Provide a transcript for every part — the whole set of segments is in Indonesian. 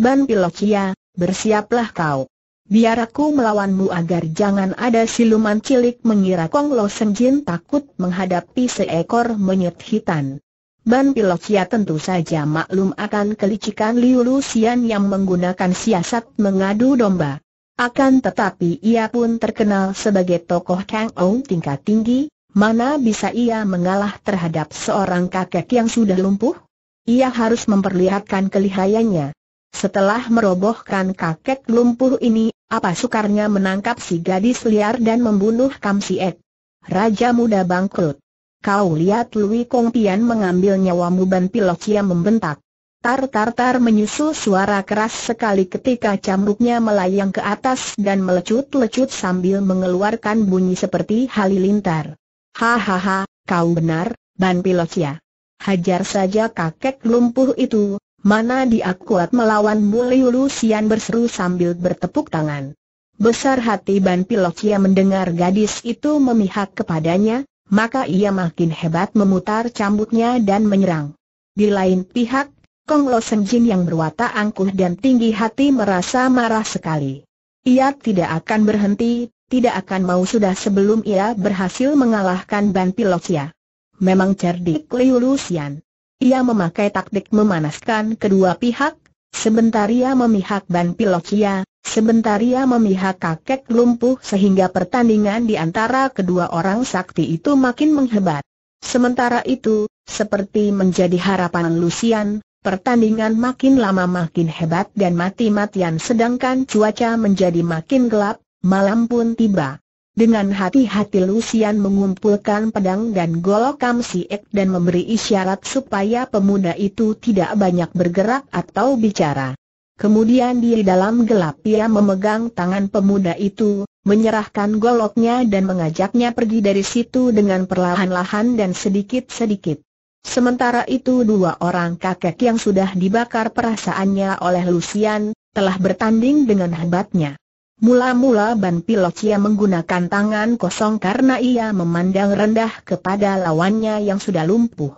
Ban Pilokia, bersiaplah kau. Biar aku melawanmu agar jangan ada siluman cilik mengira Kong Lo Senjin takut menghadapi seekor monyet hitam. Ban Pilokia tentu saja maklum akan kelicikan Liu Lusian yang menggunakan siasat mengadu domba. Akan tetapi ia pun terkenal sebagai tokoh Kang Ou tingkat tinggi, mana bisa ia mengalah terhadap seorang kakek yang sudah lumpuh? Ia harus memperlihatkan kelihayannya. Setelah merobohkan kakek lumpuh ini, apa sukarnya menangkap si gadis liar dan membunuh Kam Siet? Raja muda bangkrut. Kau lihat Lui Kong Pian mengambil nyawamu Ban Pilocia membentak. Tar-tar-tar menyusul suara keras sekali ketika camruknya melayang ke atas dan melecut-lecut sambil mengeluarkan bunyi seperti halilintar. Hahaha, kau benar, Ban Pilocia. Ya. Hajar saja kakek lumpuh itu, Mana dia kuat melawan Liu Lucian berseru sambil bertepuk tangan. Besar hati Ban Pilokia mendengar gadis itu memihak kepadanya, maka ia makin hebat memutar cambuknya dan menyerang. Di lain pihak, Kong Lo Senjin yang berwatak angkuh dan tinggi hati merasa marah sekali. Ia tidak akan berhenti, tidak akan mau sudah sebelum ia berhasil mengalahkan Ban Pilokia. Memang cerdik Liu Lucian. Ia memakai taktik memanaskan kedua pihak, sebentar ia memihak Ban Pilokia, sebentar ia memihak kakek lumpuh sehingga pertandingan di antara kedua orang sakti itu makin menghebat. Sementara itu, seperti menjadi harapan Lucian, pertandingan makin lama makin hebat dan mati-matian sedangkan cuaca menjadi makin gelap, malam pun tiba. Dengan hati-hati Lucian mengumpulkan pedang dan golok Kam Ek dan memberi isyarat supaya pemuda itu tidak banyak bergerak atau bicara. Kemudian di dalam gelap ia memegang tangan pemuda itu, menyerahkan goloknya dan mengajaknya pergi dari situ dengan perlahan-lahan dan sedikit-sedikit. Sementara itu dua orang kakek yang sudah dibakar perasaannya oleh Lucian, telah bertanding dengan hebatnya. Mula-mula Ban Pilocia menggunakan tangan kosong karena ia memandang rendah kepada lawannya yang sudah lumpuh.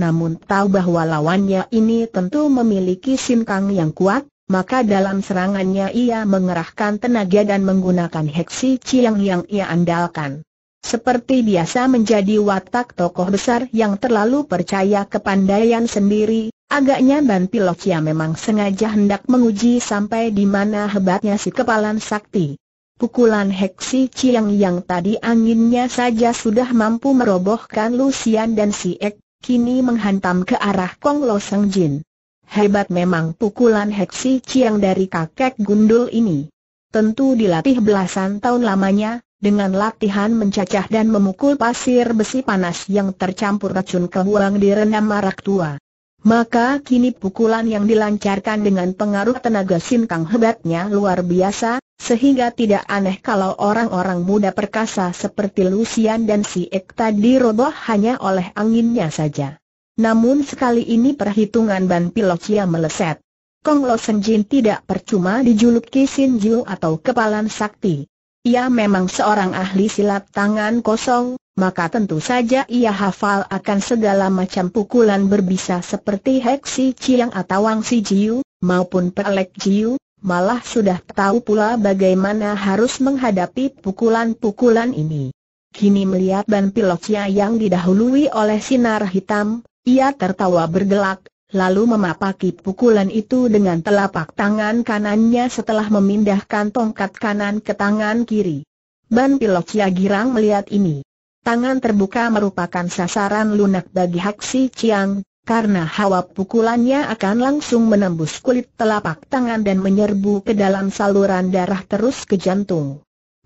Namun tahu bahwa lawannya ini tentu memiliki sinkang yang kuat, maka dalam serangannya ia mengerahkan tenaga dan menggunakan heksi ciang yang ia andalkan. Seperti biasa menjadi watak tokoh besar yang terlalu percaya kepandaian sendiri, Agaknya Ban Pilocia memang sengaja hendak menguji sampai di mana hebatnya si kepalan sakti. Pukulan Heksi ciang yang tadi anginnya saja sudah mampu merobohkan Lucian dan si Ek, kini menghantam ke arah Kong Lo Seng Jin. Hebat memang pukulan Heksi ciang dari kakek gundul ini. Tentu dilatih belasan tahun lamanya, dengan latihan mencacah dan memukul pasir besi panas yang tercampur racun kehuang direndam marak tua. Maka kini pukulan yang dilancarkan dengan pengaruh tenaga sinkang hebatnya luar biasa, sehingga tidak aneh kalau orang-orang muda perkasa seperti Lucian dan si Ek tadi roboh hanya oleh anginnya saja. Namun sekali ini perhitungan Ban Pilocia meleset. Kong Lo Senjin tidak percuma dijuluki Sinju atau Kepalan Sakti. Ia memang seorang ahli silat tangan kosong, maka tentu saja ia hafal akan segala macam pukulan berbisa seperti Heksi Chiang atau Wang Si Jiu, maupun Pelek Jiu, malah sudah tahu pula bagaimana harus menghadapi pukulan-pukulan ini. Kini melihat ban pilotnya yang didahului oleh sinar hitam, ia tertawa bergelak, lalu memapaki pukulan itu dengan telapak tangan kanannya setelah memindahkan tongkat kanan ke tangan kiri. Ban Pilok Chia Girang melihat ini. Tangan terbuka merupakan sasaran lunak bagi Haksi Chiang, karena hawa pukulannya akan langsung menembus kulit telapak tangan dan menyerbu ke dalam saluran darah terus ke jantung.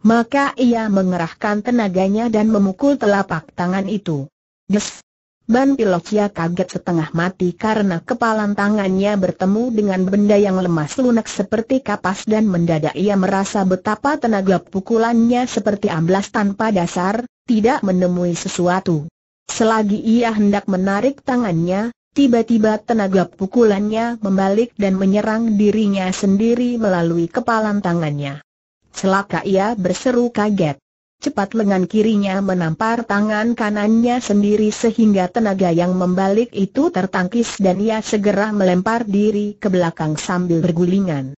Maka ia mengerahkan tenaganya dan memukul telapak tangan itu. Des, Ban Pilokia kaget setengah mati karena kepalan tangannya bertemu dengan benda yang lemas lunak seperti kapas dan mendadak ia merasa betapa tenaga pukulannya seperti amblas tanpa dasar, tidak menemui sesuatu. Selagi ia hendak menarik tangannya, tiba-tiba tenaga pukulannya membalik dan menyerang dirinya sendiri melalui kepalan tangannya. Celaka ia berseru kaget. Cepat lengan kirinya menampar tangan kanannya sendiri sehingga tenaga yang membalik itu tertangkis dan ia segera melempar diri ke belakang sambil bergulingan.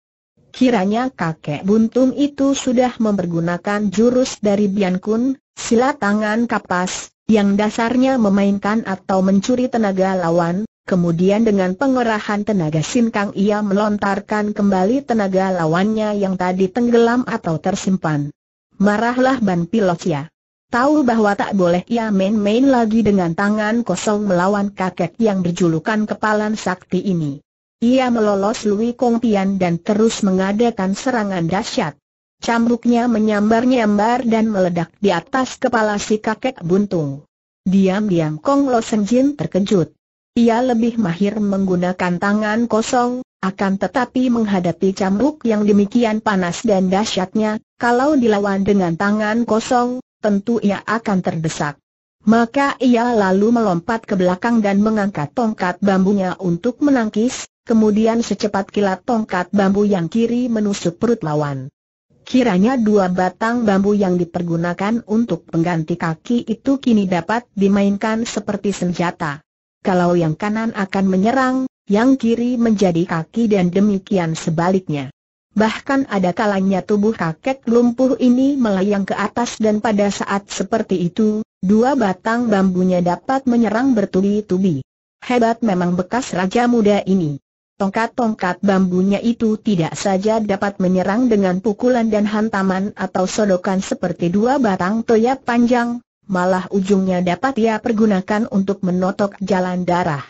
Kiranya kakek buntung itu sudah mempergunakan jurus dari Bian Kun, silat tangan kapas, yang dasarnya memainkan atau mencuri tenaga lawan, kemudian dengan pengerahan tenaga sinkang ia melontarkan kembali tenaga lawannya yang tadi tenggelam atau tersimpan. Marahlah Ban Pilotnya. Tahu bahwa tak boleh ia main-main lagi dengan tangan kosong melawan kakek yang berjulukan Kepalan Sakti ini. Ia melolos Lui Kong Tian dan terus mengadakan serangan dahsyat. Cambuknya menyambar-nyambar dan meledak di atas kepala si kakek buntung. Diam-diam Kong Lo Senjin terkejut. Ia lebih mahir menggunakan tangan kosong, akan tetapi menghadapi cambuk yang demikian panas dan dahsyatnya, kalau dilawan dengan tangan kosong, tentu ia akan terdesak. Maka ia lalu melompat ke belakang dan mengangkat tongkat bambunya untuk menangkis, kemudian secepat kilat tongkat bambu yang kiri menusuk perut lawan. Kiranya dua batang bambu yang dipergunakan untuk pengganti kaki itu kini dapat dimainkan seperti senjata. Kalau yang kanan akan menyerang, yang kiri menjadi kaki dan demikian sebaliknya. Bahkan ada kalanya tubuh kakek lumpuh ini melayang ke atas dan pada saat seperti itu, dua batang bambunya dapat menyerang bertubi-tubi. Hebat memang bekas raja muda ini. Tongkat-tongkat bambunya itu tidak saja dapat menyerang dengan pukulan dan hantaman atau sodokan seperti dua batang toya panjang, malah ujungnya dapat ia pergunakan untuk menotok jalan darah.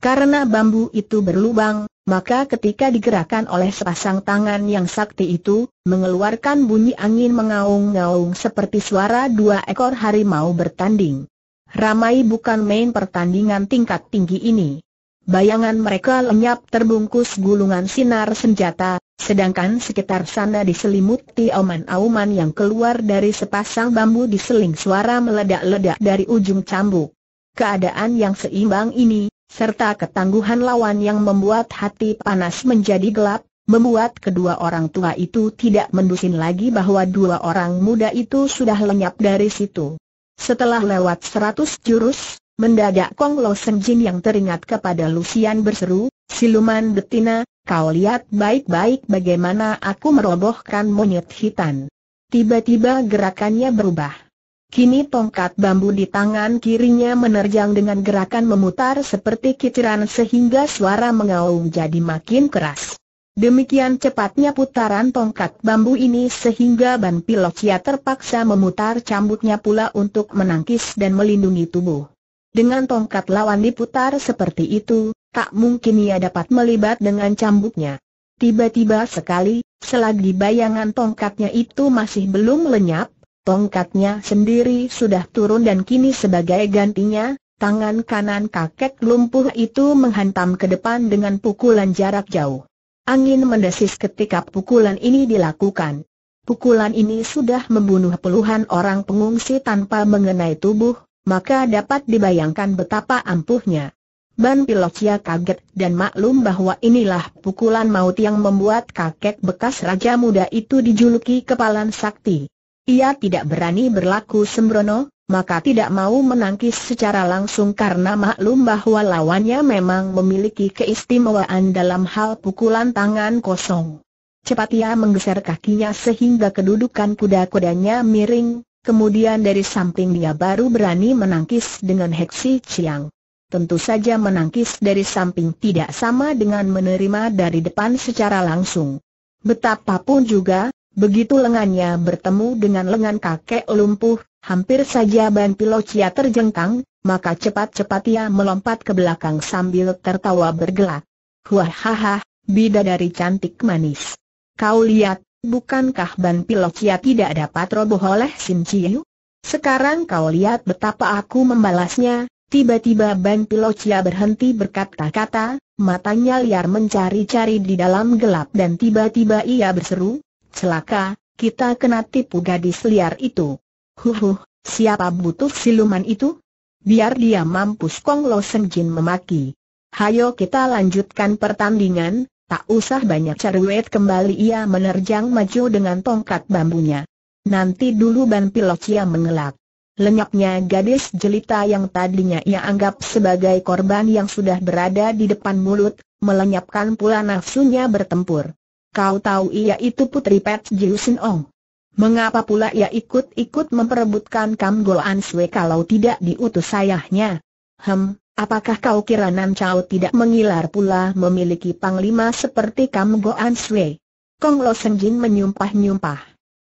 Karena bambu itu berlubang, maka ketika digerakkan oleh sepasang tangan yang sakti itu, mengeluarkan bunyi angin mengaung-ngaung seperti suara dua ekor harimau bertanding. Ramai bukan main pertandingan tingkat tinggi ini. Bayangan mereka lenyap terbungkus gulungan sinar senjata, sedangkan sekitar sana diselimuti auman-auman yang keluar dari sepasang bambu diseling suara meledak-ledak dari ujung cambuk. Keadaan yang seimbang ini, serta ketangguhan lawan yang membuat hati panas menjadi gelap, membuat kedua orang tua itu tidak mendusin lagi bahwa dua orang muda itu sudah lenyap dari situ. Setelah lewat seratus jurus, mendadak Kong Lo Senjin yang teringat kepada Lucian berseru, Siluman betina, kau lihat baik-baik bagaimana aku merobohkan monyet hitam. Tiba-tiba gerakannya berubah. Kini tongkat bambu di tangan kirinya menerjang dengan gerakan memutar seperti kitiran sehingga suara mengaum jadi makin keras. Demikian cepatnya putaran tongkat bambu ini sehingga Ban Pilokia terpaksa memutar cambuknya pula untuk menangkis dan melindungi tubuh. Dengan tongkat lawan diputar seperti itu, tak mungkin ia dapat melibat dengan cambuknya. Tiba-tiba sekali, selagi bayangan tongkatnya itu masih belum lenyap, tongkatnya sendiri sudah turun dan kini sebagai gantinya, tangan kanan kakek lumpuh itu menghantam ke depan dengan pukulan jarak jauh. Angin mendesis ketika pukulan ini dilakukan. Pukulan ini sudah membunuh puluhan orang pengungsi tanpa mengenai tubuh, maka dapat dibayangkan betapa ampuhnya. Ban Pilocia kaget dan maklum bahwa inilah pukulan maut yang membuat kakek bekas raja muda itu dijuluki kepalan sakti. Ia tidak berani berlaku sembrono, maka tidak mau menangkis secara langsung karena maklum bahwa lawannya memang memiliki keistimewaan dalam hal pukulan tangan kosong. Cepat ia menggeser kakinya sehingga kedudukan kuda-kudanya miring, kemudian dari samping dia baru berani menangkis dengan Heksi ciang. Tentu saja menangkis dari samping tidak sama dengan menerima dari depan secara langsung. Betapapun juga, Begitu lengannya bertemu dengan lengan kakek lumpuh, hampir saja Ban Pilocia terjengkang, maka cepat-cepat ia melompat ke belakang sambil tertawa bergelak. bida bidadari cantik manis. Kau lihat, bukankah Ban Pilocia tidak dapat roboh oleh Sim Chiu? Sekarang kau lihat betapa aku membalasnya, tiba-tiba Ban Pilocia berhenti berkata-kata, matanya liar mencari-cari di dalam gelap dan tiba-tiba ia berseru, Celaka, kita kena tipu gadis liar itu. Huhuh, siapa butuh siluman itu? Biar dia mampus Kong Lo Jin memaki. Hayo kita lanjutkan pertandingan, tak usah banyak ceruet kembali ia menerjang maju dengan tongkat bambunya. Nanti dulu Ban Pilocia mengelak. Lenyapnya gadis jelita yang tadinya ia anggap sebagai korban yang sudah berada di depan mulut, melenyapkan pula nafsunya bertempur. Kau tahu ia itu putri Pet Jiu Sin Ong. Mengapa pula ia ikut-ikut memperebutkan Kam Go An Swe kalau tidak diutus ayahnya? Hem, apakah kau kira Nan Chao tidak mengilar pula memiliki panglima seperti Kam Go An Swe? Kong Lo Sen Jin menyumpah-nyumpah.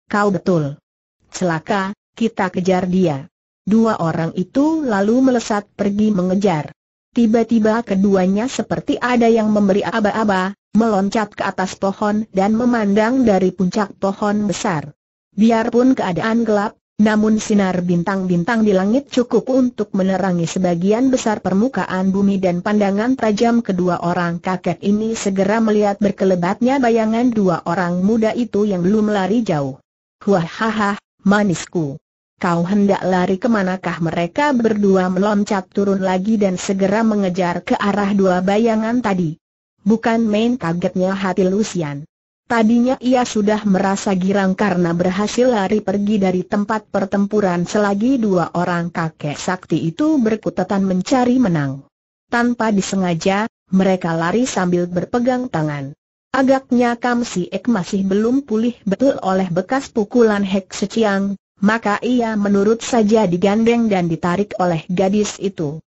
Kau betul. Celaka, kita kejar dia. Dua orang itu lalu melesat pergi mengejar. Tiba-tiba keduanya seperti ada yang memberi aba-aba, meloncat ke atas pohon dan memandang dari puncak pohon besar. Biarpun keadaan gelap, namun sinar bintang-bintang di langit cukup untuk menerangi sebagian besar permukaan bumi dan pandangan tajam kedua orang kakek ini segera melihat berkelebatnya bayangan dua orang muda itu yang belum lari jauh. Wahaha, manisku. Kau hendak lari kemanakah mereka berdua meloncat turun lagi dan segera mengejar ke arah dua bayangan tadi. Bukan main kagetnya hati Lucian. Tadinya ia sudah merasa girang karena berhasil lari pergi dari tempat pertempuran selagi dua orang kakek sakti itu berkutatan mencari menang. Tanpa disengaja, mereka lari sambil berpegang tangan. Agaknya Kam Si Ek masih belum pulih betul oleh bekas pukulan Hek Seciang, maka ia menurut saja digandeng dan ditarik oleh gadis itu.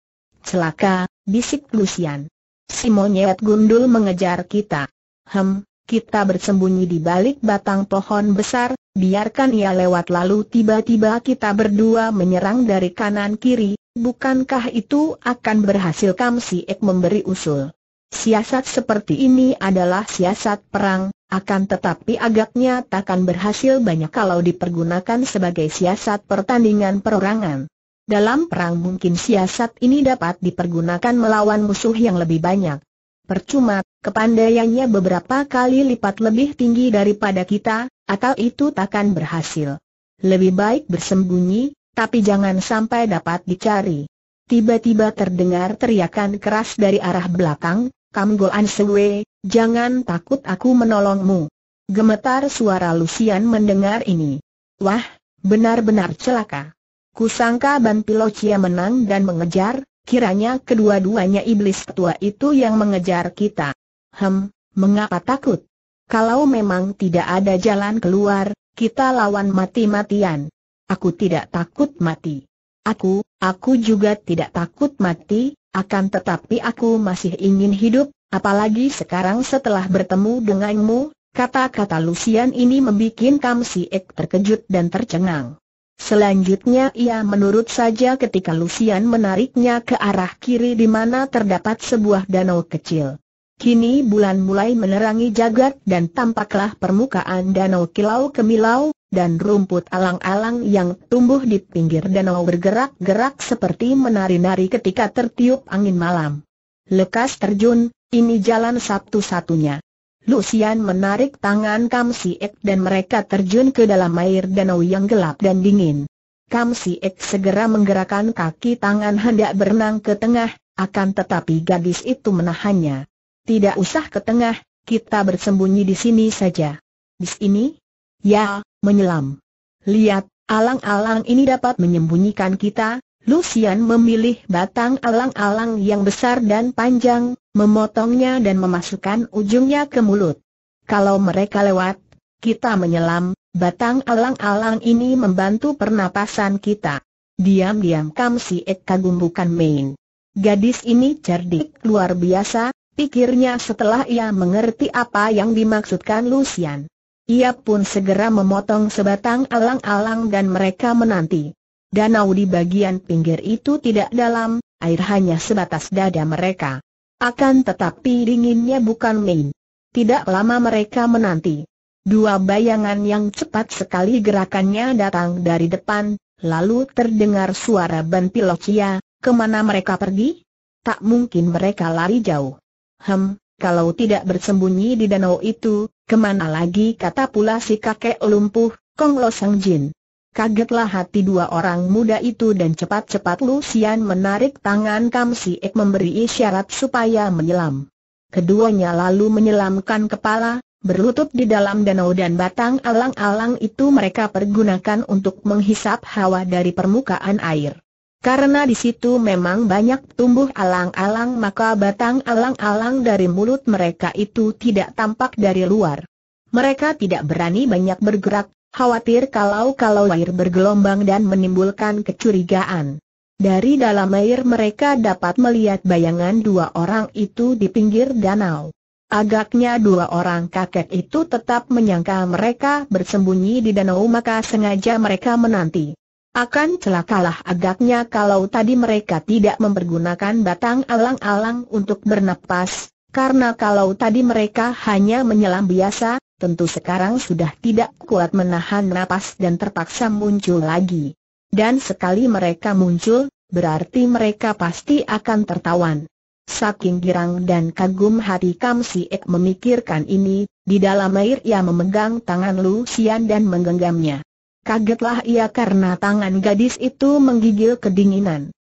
Celaka, bisik Lucian. Si monyet gundul mengejar kita. Hem, kita bersembunyi di balik batang pohon besar, biarkan ia lewat lalu tiba-tiba kita berdua menyerang dari kanan kiri, bukankah itu akan berhasil Kam Si Ek memberi usul. Siasat seperti ini adalah siasat perang, akan tetapi agaknya takkan berhasil banyak kalau dipergunakan sebagai siasat pertandingan perorangan. Dalam perang mungkin siasat ini dapat dipergunakan melawan musuh yang lebih banyak. Percuma, kepandaiannya beberapa kali lipat lebih tinggi daripada kita, atau itu takkan berhasil. Lebih baik bersembunyi, tapi jangan sampai dapat dicari. Tiba-tiba terdengar teriakan keras dari arah belakang, Kamgo Ansewe, jangan takut aku menolongmu. Gemetar suara Lucian mendengar ini. Wah, benar-benar celaka. Kusangka Ban Pilocia menang dan mengejar, kiranya kedua-duanya iblis tua itu yang mengejar kita. Hem, mengapa takut? Kalau memang tidak ada jalan keluar, kita lawan mati-matian. Aku tidak takut mati. Aku, aku juga tidak takut mati, akan tetapi aku masih ingin hidup, apalagi sekarang setelah bertemu denganmu, kata-kata Lucian ini membuat Kam Siek terkejut dan tercengang. Selanjutnya ia menurut saja ketika Lucian menariknya ke arah kiri di mana terdapat sebuah danau kecil. Kini bulan mulai menerangi jagat dan tampaklah permukaan danau kilau kemilau, dan rumput alang-alang yang tumbuh di pinggir danau bergerak-gerak seperti menari-nari ketika tertiup angin malam. Lekas terjun, ini jalan satu-satunya. Lucian menarik tangan Kam Si Ek dan mereka terjun ke dalam air danau yang gelap dan dingin. Kam Si Ek segera menggerakkan kaki tangan hendak berenang ke tengah, akan tetapi gadis itu menahannya. Tidak usah ke tengah, kita bersembunyi di sini saja. Di sini? Ya, menyelam. Lihat, alang-alang ini dapat menyembunyikan kita, Lucian memilih batang alang-alang yang besar dan panjang, memotongnya dan memasukkan ujungnya ke mulut. Kalau mereka lewat, kita menyelam, batang alang-alang ini membantu pernapasan kita. Diam-diam Kam si kagum bukan main. Gadis ini cerdik luar biasa, pikirnya setelah ia mengerti apa yang dimaksudkan Lucian. Ia pun segera memotong sebatang alang-alang dan mereka menanti. Danau di bagian pinggir itu tidak dalam, air hanya sebatas dada mereka. Akan tetapi dinginnya bukan main. Tidak lama mereka menanti. Dua bayangan yang cepat sekali gerakannya datang dari depan, lalu terdengar suara ban pilocia. kemana mereka pergi? Tak mungkin mereka lari jauh. Hem, kalau tidak bersembunyi di danau itu, kemana lagi kata pula si kakek lumpuh, Kong Losang Jin. Kagetlah hati dua orang muda itu dan cepat-cepat Lucian menarik tangan Kam ek memberi isyarat supaya menyelam. Keduanya lalu menyelamkan kepala, berlutut di dalam danau dan batang alang-alang itu mereka pergunakan untuk menghisap hawa dari permukaan air. Karena di situ memang banyak tumbuh alang-alang maka batang alang-alang dari mulut mereka itu tidak tampak dari luar. Mereka tidak berani banyak bergerak, Khawatir kalau-kalau air bergelombang dan menimbulkan kecurigaan. Dari dalam air mereka dapat melihat bayangan dua orang itu di pinggir danau. Agaknya dua orang kakek itu tetap menyangka mereka bersembunyi di danau maka sengaja mereka menanti. Akan celakalah agaknya kalau tadi mereka tidak mempergunakan batang alang-alang untuk bernapas, karena kalau tadi mereka hanya menyelam biasa, tentu sekarang sudah tidak kuat menahan napas dan terpaksa muncul lagi. Dan sekali mereka muncul, berarti mereka pasti akan tertawan. Saking girang dan kagum hati Kam Si Ek memikirkan ini, di dalam air ia memegang tangan Lucian dan menggenggamnya. Kagetlah ia karena tangan gadis itu menggigil kedinginan.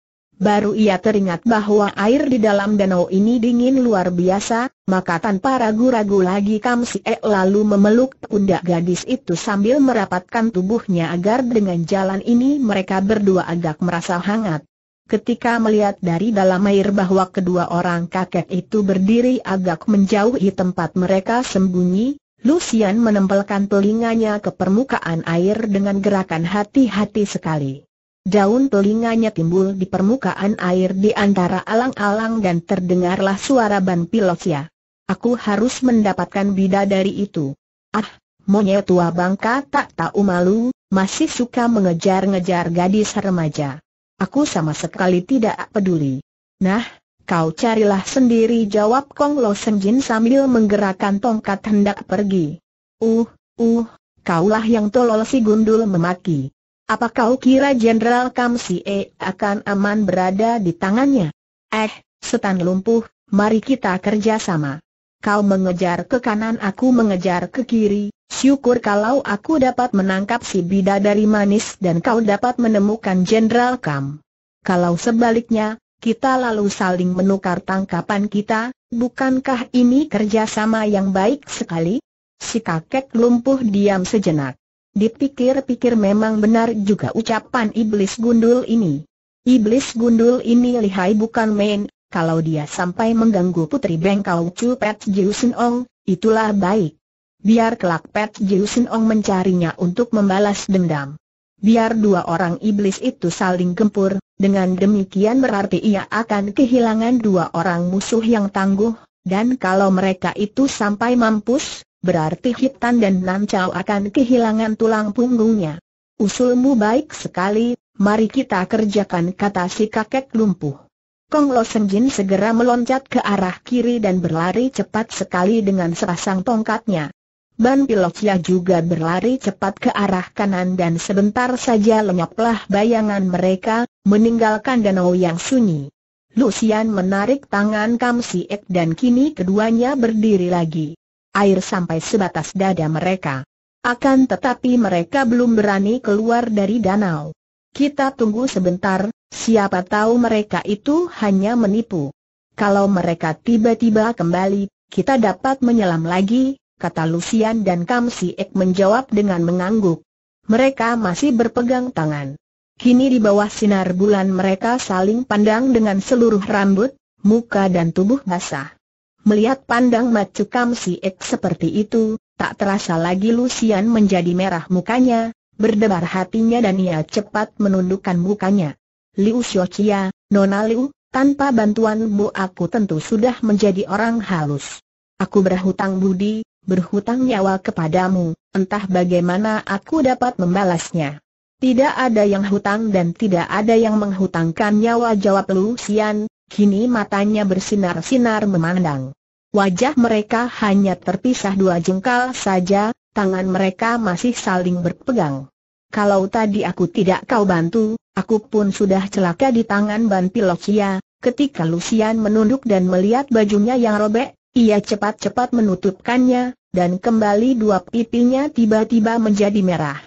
Baru ia teringat bahwa air di dalam danau ini dingin luar biasa, maka tanpa ragu-ragu lagi Kam E lalu memeluk pundak gadis itu sambil merapatkan tubuhnya agar dengan jalan ini mereka berdua agak merasa hangat. Ketika melihat dari dalam air bahwa kedua orang kakek itu berdiri agak menjauhi tempat mereka sembunyi, Lucian menempelkan telinganya ke permukaan air dengan gerakan hati-hati sekali. Daun telinganya timbul di permukaan air di antara alang-alang dan terdengarlah suara ban pilotnya. Aku harus mendapatkan bida dari itu. Ah, monyet tua bangka tak tahu malu, masih suka mengejar-ngejar gadis remaja. Aku sama sekali tidak peduli. Nah, kau carilah sendiri jawab Kong Lo Senjin sambil menggerakkan tongkat hendak pergi. Uh, uh, kaulah yang tolol si gundul memaki. Apa kau kira Jenderal Kam Si E akan aman berada di tangannya? Eh, setan lumpuh, mari kita kerjasama. Kau mengejar ke kanan aku mengejar ke kiri, syukur kalau aku dapat menangkap si bida dari manis dan kau dapat menemukan Jenderal Kam. Kalau sebaliknya, kita lalu saling menukar tangkapan kita, bukankah ini kerjasama yang baik sekali? Si kakek lumpuh diam sejenak. Dipikir-pikir memang benar juga ucapan iblis gundul ini. Iblis gundul ini lihai bukan main, kalau dia sampai mengganggu putri bengkau Chu Pet Jiusen Ong, itulah baik. Biar kelak Pet Jiusen Ong mencarinya untuk membalas dendam. Biar dua orang iblis itu saling gempur, dengan demikian berarti ia akan kehilangan dua orang musuh yang tangguh, dan kalau mereka itu sampai mampus, berarti Hitan dan Nancau akan kehilangan tulang punggungnya. Usulmu baik sekali, mari kita kerjakan kata si kakek lumpuh. Kong Lo Senjin segera meloncat ke arah kiri dan berlari cepat sekali dengan sepasang tongkatnya. Ban Pilokya juga berlari cepat ke arah kanan dan sebentar saja lenyaplah bayangan mereka, meninggalkan danau yang sunyi. Lucian menarik tangan Kam Ek dan kini keduanya berdiri lagi air sampai sebatas dada mereka. Akan tetapi mereka belum berani keluar dari danau. Kita tunggu sebentar, siapa tahu mereka itu hanya menipu. Kalau mereka tiba-tiba kembali, kita dapat menyelam lagi, kata Lucian dan Kam Ek menjawab dengan mengangguk. Mereka masih berpegang tangan. Kini di bawah sinar bulan mereka saling pandang dengan seluruh rambut, muka dan tubuh basah. Melihat pandang Macu si X seperti itu, tak terasa lagi Lucian menjadi merah mukanya, berdebar hatinya dan ia cepat menundukkan mukanya. Liu Xiochia, Nona Liu, tanpa bantuanmu aku tentu sudah menjadi orang halus. Aku berhutang budi, berhutang nyawa kepadamu, entah bagaimana aku dapat membalasnya. Tidak ada yang hutang dan tidak ada yang menghutangkan nyawa jawab Lucian, kini matanya bersinar-sinar memandang. Wajah mereka hanya terpisah dua jengkal saja, tangan mereka masih saling berpegang. Kalau tadi aku tidak kau bantu, aku pun sudah celaka di tangan Ban Pilokia. Ketika Lucian menunduk dan melihat bajunya yang robek, ia cepat-cepat menutupkannya, dan kembali dua pipinya tiba-tiba menjadi merah.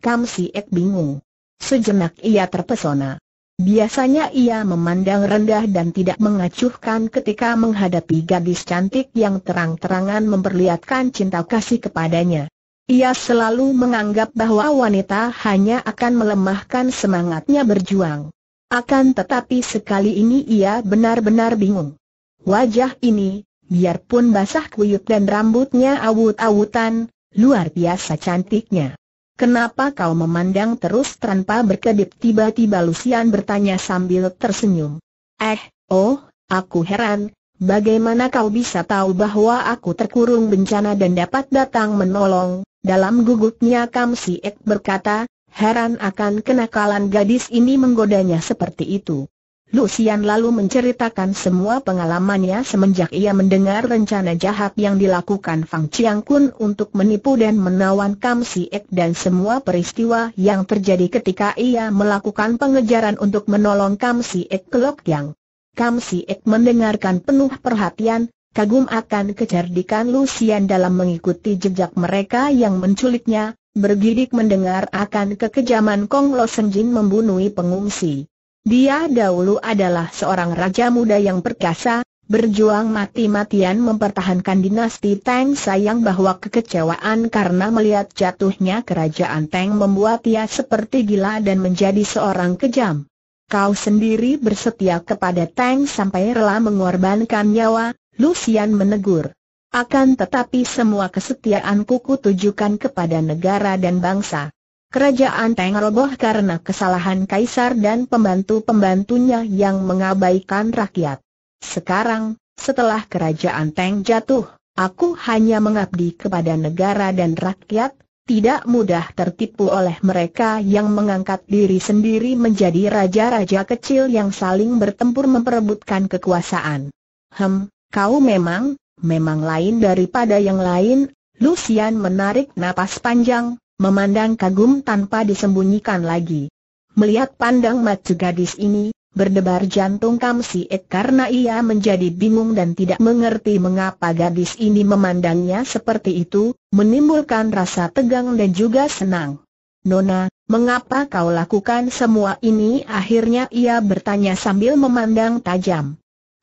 Kam Si Ek bingung. Sejenak ia terpesona. Biasanya ia memandang rendah dan tidak mengacuhkan ketika menghadapi gadis cantik yang terang-terangan memperlihatkan cinta kasih kepadanya. Ia selalu menganggap bahwa wanita hanya akan melemahkan semangatnya berjuang. Akan tetapi sekali ini ia benar-benar bingung. Wajah ini, biarpun basah kuyup dan rambutnya awut-awutan, luar biasa cantiknya. Kenapa kau memandang terus tanpa berkedip? Tiba-tiba Lucian bertanya sambil tersenyum. Eh, oh, aku heran, bagaimana kau bisa tahu bahwa aku terkurung bencana dan dapat datang menolong? Dalam gugupnya Kam Siek berkata, heran akan kenakalan gadis ini menggodanya seperti itu. Lucian lalu menceritakan semua pengalamannya semenjak ia mendengar rencana jahat yang dilakukan Fang Chiang Kun untuk menipu dan menawan Kam Si Ek dan semua peristiwa yang terjadi ketika ia melakukan pengejaran untuk menolong Kam Si Ek ke Lok Yang. Kam Si Ek mendengarkan penuh perhatian, kagum akan kecerdikan Lucian dalam mengikuti jejak mereka yang menculiknya, bergidik mendengar akan kekejaman Kong Lo Senjin membunuh pengungsi. Dia dahulu adalah seorang raja muda yang perkasa, berjuang mati-matian mempertahankan dinasti Tang sayang bahwa kekecewaan karena melihat jatuhnya kerajaan Tang membuat ia seperti gila dan menjadi seorang kejam. Kau sendiri bersetia kepada Tang sampai rela mengorbankan nyawa, Lucian menegur. Akan tetapi semua kesetiaanku kutujukan kepada negara dan bangsa. Kerajaan Teng roboh karena kesalahan kaisar dan pembantu-pembantunya yang mengabaikan rakyat. Sekarang, setelah kerajaan Teng jatuh, aku hanya mengabdi kepada negara dan rakyat, tidak mudah tertipu oleh mereka yang mengangkat diri sendiri menjadi raja-raja kecil yang saling bertempur memperebutkan kekuasaan. Hem, kau memang, memang lain daripada yang lain, Lucian menarik napas panjang, memandang kagum tanpa disembunyikan lagi. Melihat pandang mata gadis ini, berdebar jantung Kam Ek karena ia menjadi bingung dan tidak mengerti mengapa gadis ini memandangnya seperti itu, menimbulkan rasa tegang dan juga senang. Nona, mengapa kau lakukan semua ini? Akhirnya ia bertanya sambil memandang tajam.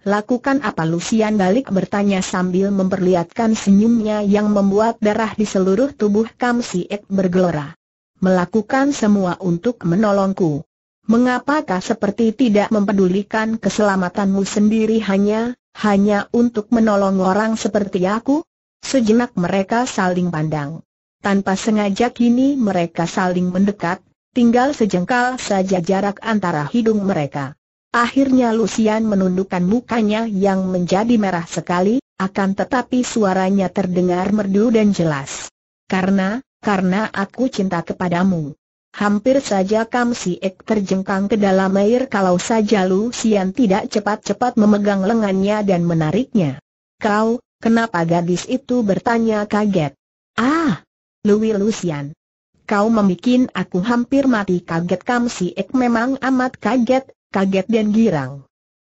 Lakukan apa Lucian balik bertanya sambil memperlihatkan senyumnya yang membuat darah di seluruh tubuh Kam Ek bergelora. Melakukan semua untuk menolongku. Mengapakah seperti tidak mempedulikan keselamatanmu sendiri hanya, hanya untuk menolong orang seperti aku? Sejenak mereka saling pandang. Tanpa sengaja kini mereka saling mendekat, tinggal sejengkal saja jarak antara hidung mereka. Akhirnya Lucian menundukkan mukanya yang menjadi merah sekali, akan tetapi suaranya terdengar merdu dan jelas. Karena, karena aku cinta kepadamu. Hampir saja Kam Si Ek terjengkang ke dalam air kalau saja Lucian tidak cepat-cepat memegang lengannya dan menariknya. Kau, kenapa gadis itu bertanya kaget? Ah, Louis Lucian. Kau membuat aku hampir mati kaget Kam Si Ek memang amat kaget, kaget dan girang.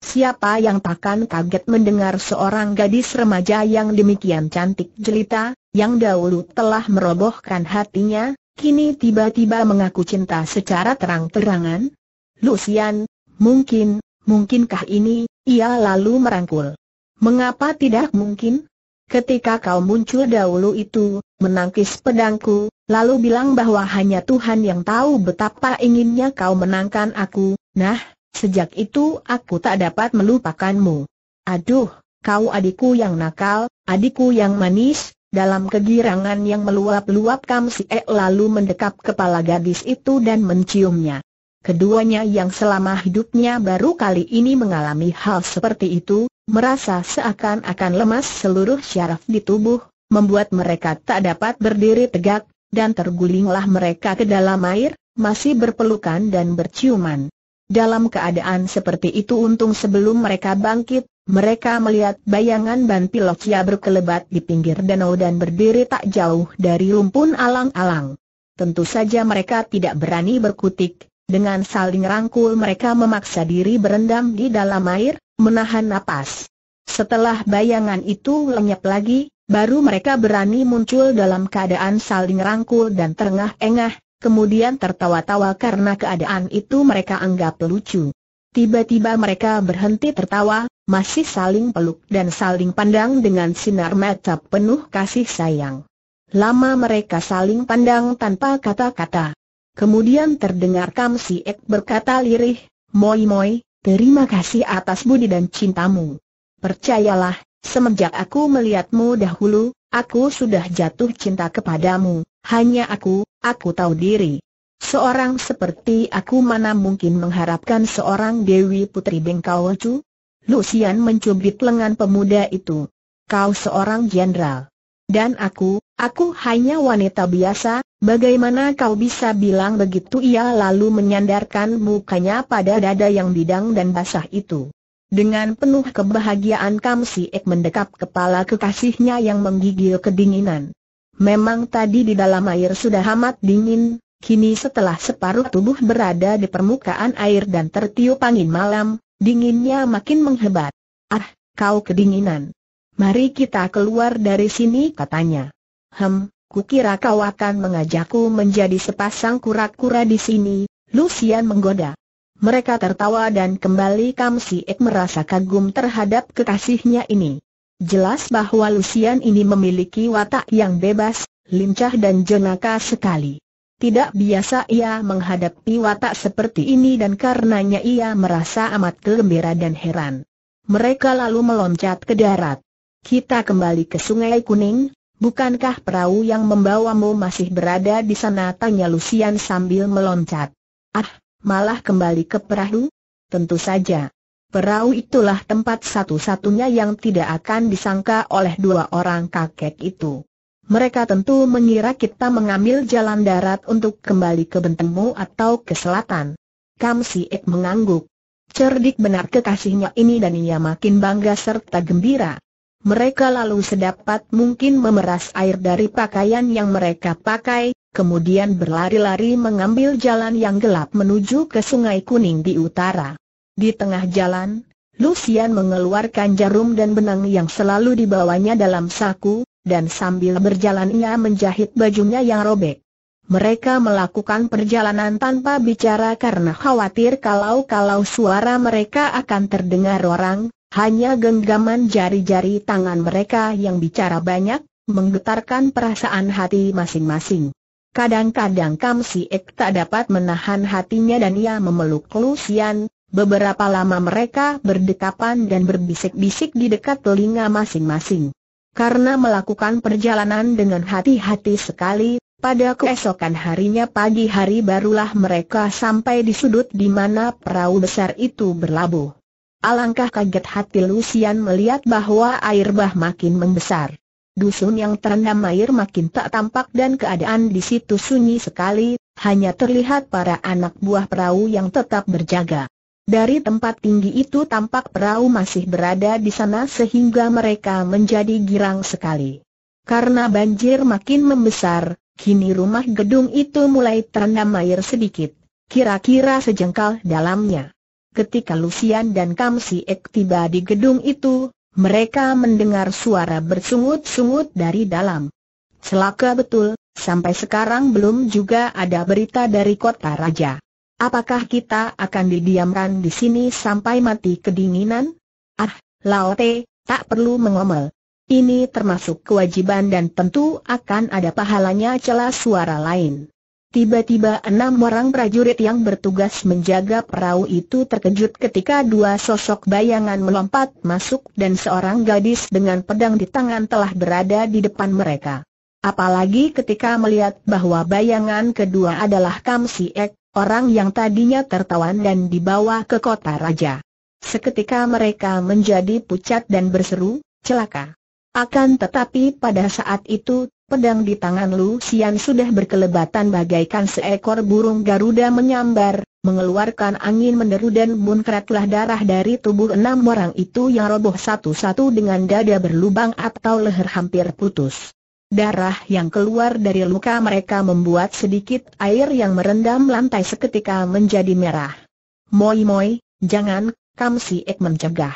Siapa yang takkan kaget mendengar seorang gadis remaja yang demikian cantik jelita, yang dahulu telah merobohkan hatinya, kini tiba-tiba mengaku cinta secara terang-terangan? Lucian, mungkin, mungkinkah ini, ia lalu merangkul. Mengapa tidak mungkin? Ketika kau muncul dahulu itu, menangkis pedangku, lalu bilang bahwa hanya Tuhan yang tahu betapa inginnya kau menangkan aku, nah, Sejak itu aku tak dapat melupakanmu. Aduh, kau adikku yang nakal, adikku yang manis, dalam kegirangan yang meluap-luap Kam ek lalu mendekap kepala gadis itu dan menciumnya. Keduanya yang selama hidupnya baru kali ini mengalami hal seperti itu, merasa seakan-akan lemas seluruh syaraf di tubuh, membuat mereka tak dapat berdiri tegak, dan tergulinglah mereka ke dalam air, masih berpelukan dan berciuman. Dalam keadaan seperti itu untung sebelum mereka bangkit, mereka melihat bayangan Ban Pilokia berkelebat di pinggir danau dan berdiri tak jauh dari rumpun alang-alang. Tentu saja mereka tidak berani berkutik, dengan saling rangkul mereka memaksa diri berendam di dalam air, menahan napas. Setelah bayangan itu lenyap lagi, baru mereka berani muncul dalam keadaan saling rangkul dan terengah-engah, kemudian tertawa-tawa karena keadaan itu mereka anggap lucu. Tiba-tiba mereka berhenti tertawa, masih saling peluk dan saling pandang dengan sinar mata penuh kasih sayang. Lama mereka saling pandang tanpa kata-kata. Kemudian terdengar Kam Si Ek berkata lirih, Moi Moi, terima kasih atas budi dan cintamu. Percayalah, semenjak aku melihatmu dahulu, aku sudah jatuh cinta kepadamu, hanya aku, Aku tahu diri. Seorang seperti aku mana mungkin mengharapkan seorang Dewi Putri bengkau Bengkawacu? Lucian mencubit lengan pemuda itu. Kau seorang jenderal. Dan aku, aku hanya wanita biasa, bagaimana kau bisa bilang begitu ia lalu menyandarkan mukanya pada dada yang bidang dan basah itu. Dengan penuh kebahagiaan Kamsi Ek mendekap kepala kekasihnya yang menggigil kedinginan. Memang tadi di dalam air sudah amat dingin, kini setelah separuh tubuh berada di permukaan air dan tertiup angin malam, dinginnya makin menghebat. Ah, kau kedinginan. Mari kita keluar dari sini katanya. Hem, kukira kau akan mengajakku menjadi sepasang kura-kura di sini, Lucian menggoda. Mereka tertawa dan kembali Kamsiek merasa kagum terhadap kekasihnya ini. Jelas bahwa Lucian ini memiliki watak yang bebas, lincah dan jenaka sekali. Tidak biasa ia menghadapi watak seperti ini dan karenanya ia merasa amat gembira dan heran. Mereka lalu meloncat ke darat. Kita kembali ke Sungai Kuning, bukankah perahu yang membawamu masih berada di sana? Tanya Lucian sambil meloncat. Ah, malah kembali ke perahu? Tentu saja. Perahu itulah tempat satu-satunya yang tidak akan disangka oleh dua orang kakek itu. Mereka tentu mengira kita mengambil jalan darat untuk kembali ke bentengmu atau ke selatan. Kam Si Ek mengangguk. Cerdik benar kekasihnya ini dan ia makin bangga serta gembira. Mereka lalu sedapat mungkin memeras air dari pakaian yang mereka pakai, kemudian berlari-lari mengambil jalan yang gelap menuju ke Sungai Kuning di utara. Di tengah jalan, Lucian mengeluarkan jarum dan benang yang selalu dibawanya dalam saku, dan sambil berjalan ia menjahit bajunya yang robek. Mereka melakukan perjalanan tanpa bicara karena khawatir kalau-kalau suara mereka akan terdengar orang, hanya genggaman jari-jari tangan mereka yang bicara banyak, menggetarkan perasaan hati masing-masing. Kadang-kadang Kam tak dapat menahan hatinya dan ia memeluk Lucian, Beberapa lama mereka berdekapan dan berbisik-bisik di dekat telinga masing-masing. Karena melakukan perjalanan dengan hati-hati sekali, pada keesokan harinya pagi hari barulah mereka sampai di sudut di mana perahu besar itu berlabuh. Alangkah kaget hati Lucian melihat bahwa air bah makin membesar. Dusun yang terendam air makin tak tampak dan keadaan di situ sunyi sekali, hanya terlihat para anak buah perahu yang tetap berjaga. Dari tempat tinggi itu tampak perahu masih berada di sana sehingga mereka menjadi girang sekali. Karena banjir makin membesar, kini rumah gedung itu mulai terendam air sedikit, kira-kira sejengkal dalamnya. Ketika Lucian dan Kam Si Ek tiba di gedung itu, mereka mendengar suara bersungut-sungut dari dalam. Celaka betul, sampai sekarang belum juga ada berita dari kota raja. Apakah kita akan didiamkan di sini sampai mati kedinginan? Ah, Laote, tak perlu mengomel. Ini termasuk kewajiban dan tentu akan ada pahalanya celah suara lain. Tiba-tiba enam orang prajurit yang bertugas menjaga perahu itu terkejut ketika dua sosok bayangan melompat masuk dan seorang gadis dengan pedang di tangan telah berada di depan mereka. Apalagi ketika melihat bahwa bayangan kedua adalah Kam Si Ek, Orang yang tadinya tertawan dan dibawa ke kota raja. Seketika mereka menjadi pucat dan berseru, celaka. Akan tetapi pada saat itu, pedang di tangan Lu Xian sudah berkelebatan bagaikan seekor burung Garuda menyambar, mengeluarkan angin menderu dan muncratlah darah dari tubuh enam orang itu yang roboh satu-satu dengan dada berlubang atau leher hampir putus. Darah yang keluar dari luka mereka membuat sedikit air yang merendam lantai seketika menjadi merah. Moi moi, jangan, Si Ek mencegah.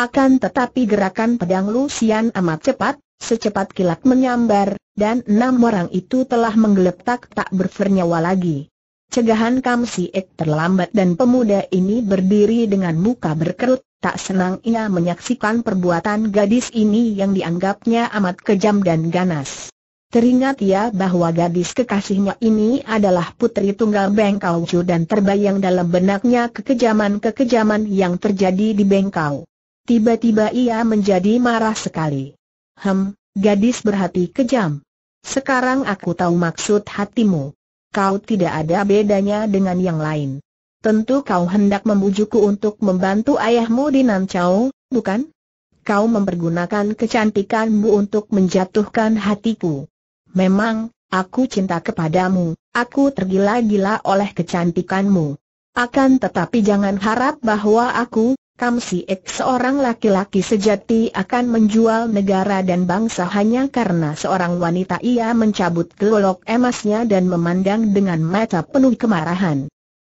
Akan tetapi gerakan pedang Lusian amat cepat, secepat kilat menyambar, dan enam orang itu telah menggeletak tak bernyawa lagi. Cegahan Si Ek terlambat dan pemuda ini berdiri dengan muka berkerut, Tak senang ia menyaksikan perbuatan gadis ini yang dianggapnya amat kejam dan ganas. Teringat ia bahwa gadis kekasihnya ini adalah putri tunggal Bengkau Chu dan terbayang dalam benaknya kekejaman-kekejaman yang terjadi di Bengkau. Tiba-tiba ia menjadi marah sekali. Hem, gadis berhati kejam. Sekarang aku tahu maksud hatimu. Kau tidak ada bedanya dengan yang lain. Tentu kau hendak membujukku untuk membantu ayahmu di Nancau, bukan? Kau mempergunakan kecantikanmu untuk menjatuhkan hatiku. Memang, aku cinta kepadamu, aku tergila-gila oleh kecantikanmu. Akan tetapi jangan harap bahwa aku, Si Ek seorang laki-laki sejati akan menjual negara dan bangsa hanya karena seorang wanita ia mencabut gelolok emasnya dan memandang dengan mata penuh kemarahan.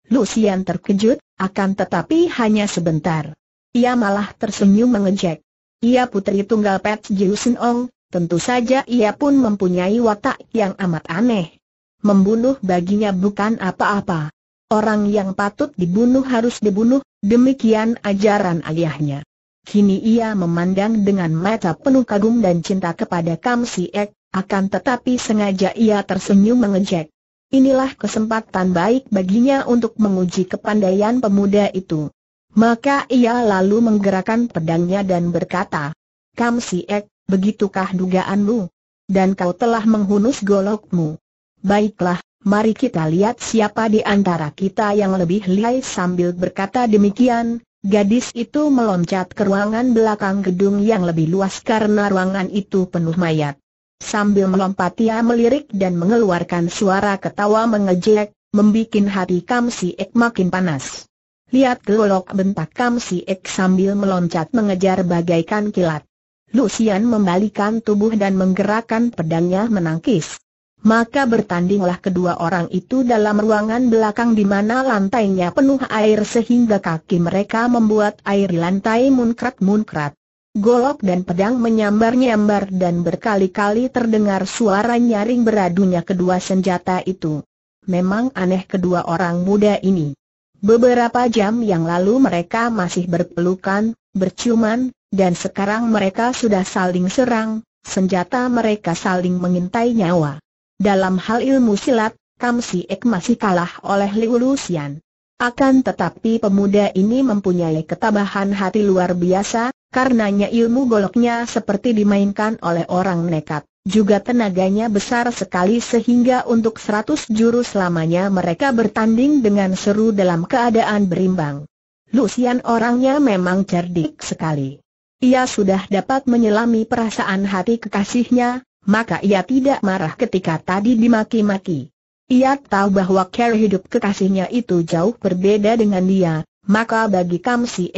Lucian terkejut, akan tetapi hanya sebentar. Ia malah tersenyum mengejek. Ia putri tunggal Pet Jiusin Ong, tentu saja ia pun mempunyai watak yang amat aneh. Membunuh baginya bukan apa-apa. Orang yang patut dibunuh harus dibunuh, demikian ajaran ayahnya. Kini ia memandang dengan mata penuh kagum dan cinta kepada Kam Si Ek, akan tetapi sengaja ia tersenyum mengejek. Inilah kesempatan baik baginya untuk menguji kepandaian pemuda itu. Maka ia lalu menggerakkan pedangnya dan berkata, Kam Siek, begitukah dugaanmu? Dan kau telah menghunus golokmu. Baiklah, mari kita lihat siapa di antara kita yang lebih lihai sambil berkata demikian. Gadis itu meloncat ke ruangan belakang gedung yang lebih luas karena ruangan itu penuh mayat. Sambil melompat ia melirik dan mengeluarkan suara ketawa mengejek, membuat hati Kam Si Ek makin panas. Lihat gelolok bentak Kam Si Ek sambil meloncat mengejar bagaikan kilat. Lucian membalikan tubuh dan menggerakkan pedangnya menangkis. Maka bertandinglah kedua orang itu dalam ruangan belakang di mana lantainya penuh air sehingga kaki mereka membuat air lantai munkrat-munkrat golok dan pedang menyambar-nyambar dan berkali-kali terdengar suara nyaring beradunya kedua senjata itu. Memang aneh kedua orang muda ini. Beberapa jam yang lalu mereka masih berpelukan, berciuman, dan sekarang mereka sudah saling serang, senjata mereka saling mengintai nyawa. Dalam hal ilmu silat, Kam Si Ek masih kalah oleh Liu Lusian. Akan tetapi pemuda ini mempunyai ketabahan hati luar biasa, Karenanya ilmu goloknya seperti dimainkan oleh orang nekat. Juga tenaganya besar sekali sehingga untuk seratus jurus selamanya mereka bertanding dengan seru dalam keadaan berimbang. Lucian orangnya memang cerdik sekali. Ia sudah dapat menyelami perasaan hati kekasihnya, maka ia tidak marah ketika tadi dimaki-maki. Ia tahu bahwa cara hidup kekasihnya itu jauh berbeda dengan dia, maka bagi Kam Si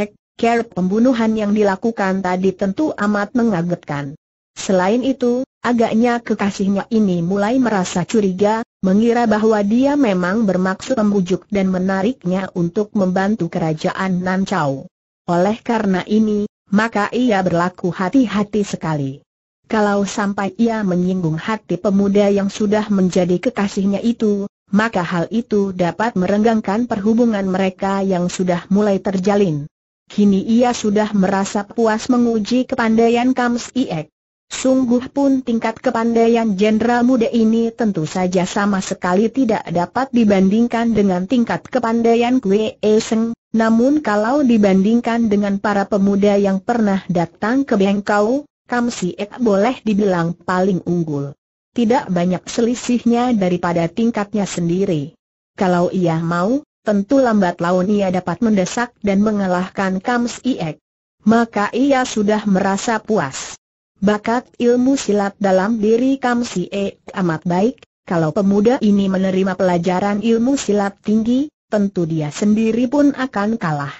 Care pembunuhan yang dilakukan tadi tentu amat mengagetkan. Selain itu, agaknya kekasihnya ini mulai merasa curiga, mengira bahwa dia memang bermaksud membujuk dan menariknya untuk membantu kerajaan Nancau. Oleh karena ini, maka ia berlaku hati-hati sekali. Kalau sampai ia menyinggung hati pemuda yang sudah menjadi kekasihnya itu, maka hal itu dapat merenggangkan perhubungan mereka yang sudah mulai terjalin. Kini ia sudah merasa puas menguji kepandaian Kams Iek. Sungguh pun tingkat kepandaian jenderal muda ini tentu saja sama sekali tidak dapat dibandingkan dengan tingkat kepandaian Kwe Eseng, namun kalau dibandingkan dengan para pemuda yang pernah datang ke Bengkau, Kam Siek boleh dibilang paling unggul. Tidak banyak selisihnya daripada tingkatnya sendiri. Kalau ia mau, tentu lambat laun ia dapat mendesak dan mengalahkan Kams Iek. Maka ia sudah merasa puas. Bakat ilmu silat dalam diri Kams Iek amat baik, kalau pemuda ini menerima pelajaran ilmu silat tinggi, tentu dia sendiri pun akan kalah.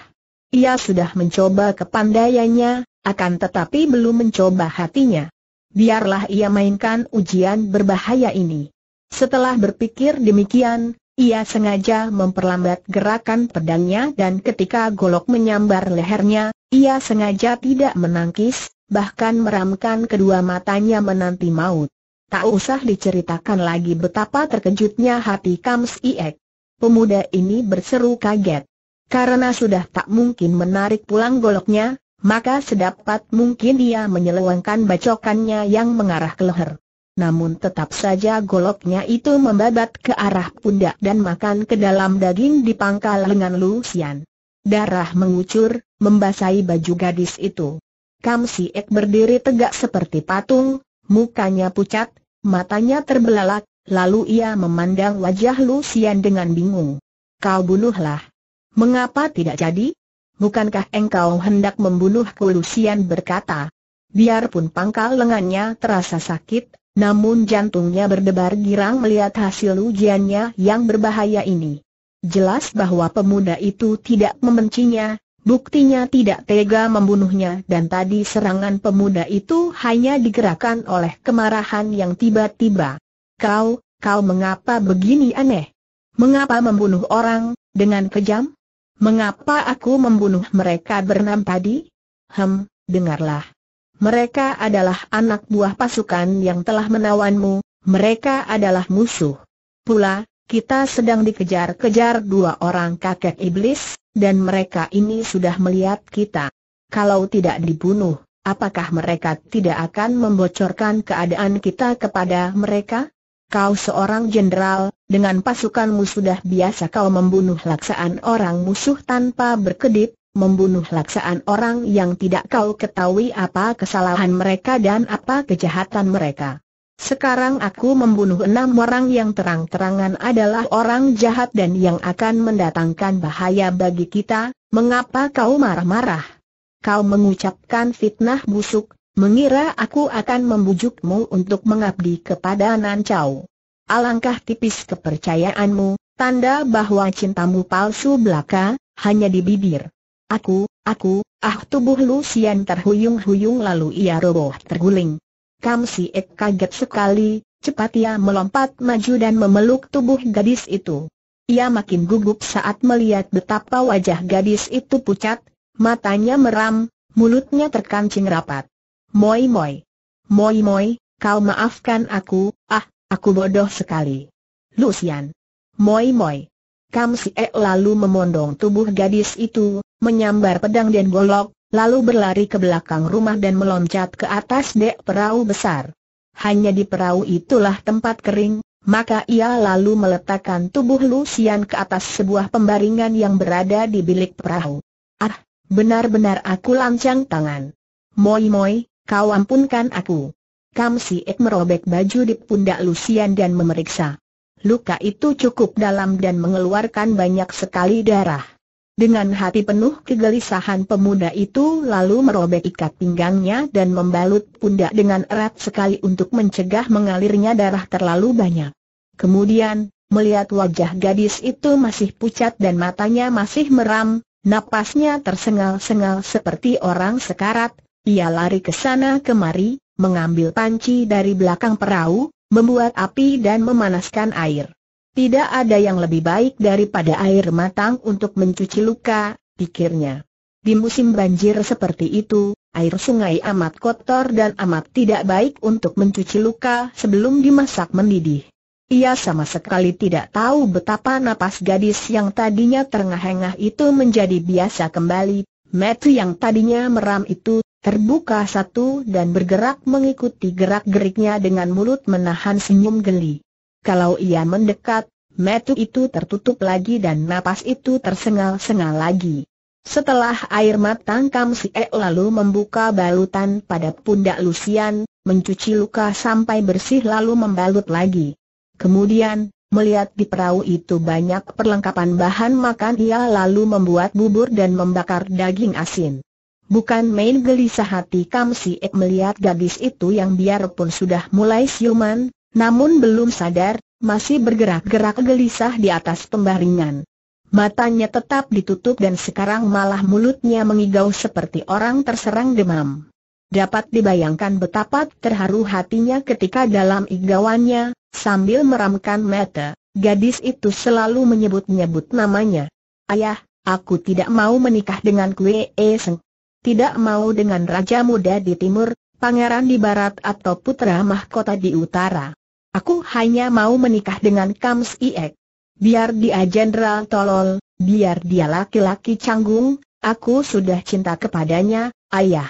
Ia sudah mencoba kepandaiannya, akan tetapi belum mencoba hatinya. Biarlah ia mainkan ujian berbahaya ini. Setelah berpikir demikian, ia sengaja memperlambat gerakan pedangnya dan ketika golok menyambar lehernya, ia sengaja tidak menangkis, bahkan meramkan kedua matanya menanti maut. Tak usah diceritakan lagi betapa terkejutnya hati Kams Iek. Pemuda ini berseru kaget. Karena sudah tak mungkin menarik pulang goloknya, maka sedapat mungkin dia menyeluangkan bacokannya yang mengarah ke leher namun tetap saja goloknya itu membabat ke arah pundak dan makan ke dalam daging di pangkal lengan Lucian. Darah mengucur, membasahi baju gadis itu. Kam Si Ek berdiri tegak seperti patung, mukanya pucat, matanya terbelalak, lalu ia memandang wajah Lucian dengan bingung. Kau bunuhlah. Mengapa tidak jadi? Bukankah engkau hendak membunuhku Lucian berkata. Biarpun pangkal lengannya terasa sakit, namun jantungnya berdebar girang melihat hasil ujiannya yang berbahaya ini. Jelas bahwa pemuda itu tidak membencinya, buktinya tidak tega membunuhnya dan tadi serangan pemuda itu hanya digerakkan oleh kemarahan yang tiba-tiba. Kau, kau mengapa begini aneh? Mengapa membunuh orang, dengan kejam? Mengapa aku membunuh mereka bernam tadi? Hem, dengarlah. Mereka adalah anak buah pasukan yang telah menawanmu, mereka adalah musuh. Pula, kita sedang dikejar-kejar dua orang kakek iblis, dan mereka ini sudah melihat kita. Kalau tidak dibunuh, apakah mereka tidak akan membocorkan keadaan kita kepada mereka? Kau seorang jenderal, dengan pasukanmu sudah biasa kau membunuh laksaan orang musuh tanpa berkedip, membunuh laksaan orang yang tidak kau ketahui apa kesalahan mereka dan apa kejahatan mereka. Sekarang aku membunuh enam orang yang terang-terangan adalah orang jahat dan yang akan mendatangkan bahaya bagi kita, mengapa kau marah-marah? Kau mengucapkan fitnah busuk, mengira aku akan membujukmu untuk mengabdi kepada Nancau. Alangkah tipis kepercayaanmu, tanda bahwa cintamu palsu belaka, hanya di bibir. Aku, aku, ah tubuh Lucian terhuyung-huyung lalu ia roboh terguling. Kam si Ek kaget sekali, cepat ia melompat maju dan memeluk tubuh gadis itu. Ia makin gugup saat melihat betapa wajah gadis itu pucat, matanya meram, mulutnya terkancing rapat. Moi moi. Moi moi, kau maafkan aku, ah, aku bodoh sekali. Lucian. Moi moi. Kam si E lalu memondong tubuh gadis itu, menyambar pedang dan golok, lalu berlari ke belakang rumah dan meloncat ke atas dek perahu besar. Hanya di perahu itulah tempat kering, maka ia lalu meletakkan tubuh Lucian ke atas sebuah pembaringan yang berada di bilik perahu. Ah, benar-benar aku lancang tangan. Moi moi, kau ampunkan aku. Kam Ek merobek baju di pundak Lucian dan memeriksa. Luka itu cukup dalam dan mengeluarkan banyak sekali darah. Dengan hati penuh kegelisahan pemuda itu lalu merobek ikat pinggangnya dan membalut pundak dengan erat sekali untuk mencegah mengalirnya darah terlalu banyak. Kemudian, melihat wajah gadis itu masih pucat dan matanya masih meram, napasnya tersengal-sengal seperti orang sekarat, ia lari ke sana kemari, mengambil panci dari belakang perahu, membuat api dan memanaskan air. Tidak ada yang lebih baik daripada air matang untuk mencuci luka, pikirnya. Di musim banjir seperti itu, air sungai amat kotor dan amat tidak baik untuk mencuci luka sebelum dimasak mendidih. Ia sama sekali tidak tahu betapa napas gadis yang tadinya terengah-engah itu menjadi biasa kembali. Metu yang tadinya meram itu terbuka satu dan bergerak mengikuti gerak-geriknya dengan mulut menahan senyum geli. Kalau ia mendekat, metu itu tertutup lagi dan napas itu tersengal-sengal lagi. Setelah air tangkam si E lalu membuka balutan pada pundak Lucian, mencuci luka sampai bersih lalu membalut lagi. Kemudian, melihat di perahu itu banyak perlengkapan bahan makan ia lalu membuat bubur dan membakar daging asin. Bukan main gelisah hati kam si E melihat gadis itu yang biarpun sudah mulai siuman, namun belum sadar, masih bergerak-gerak gelisah di atas pembaringan. Matanya tetap ditutup dan sekarang malah mulutnya mengigau seperti orang terserang demam. Dapat dibayangkan betapa terharu hatinya ketika dalam igauannya, sambil meramkan mata, gadis itu selalu menyebut-nyebut namanya. Ayah, aku tidak mau menikah dengan Kwe Eseng. Tidak mau dengan Raja Muda di timur, pangeran di barat atau putra mahkota di utara. Aku hanya mau menikah dengan Kams Iek. Biar dia jenderal tolol, biar dia laki-laki canggung, aku sudah cinta kepadanya, ayah.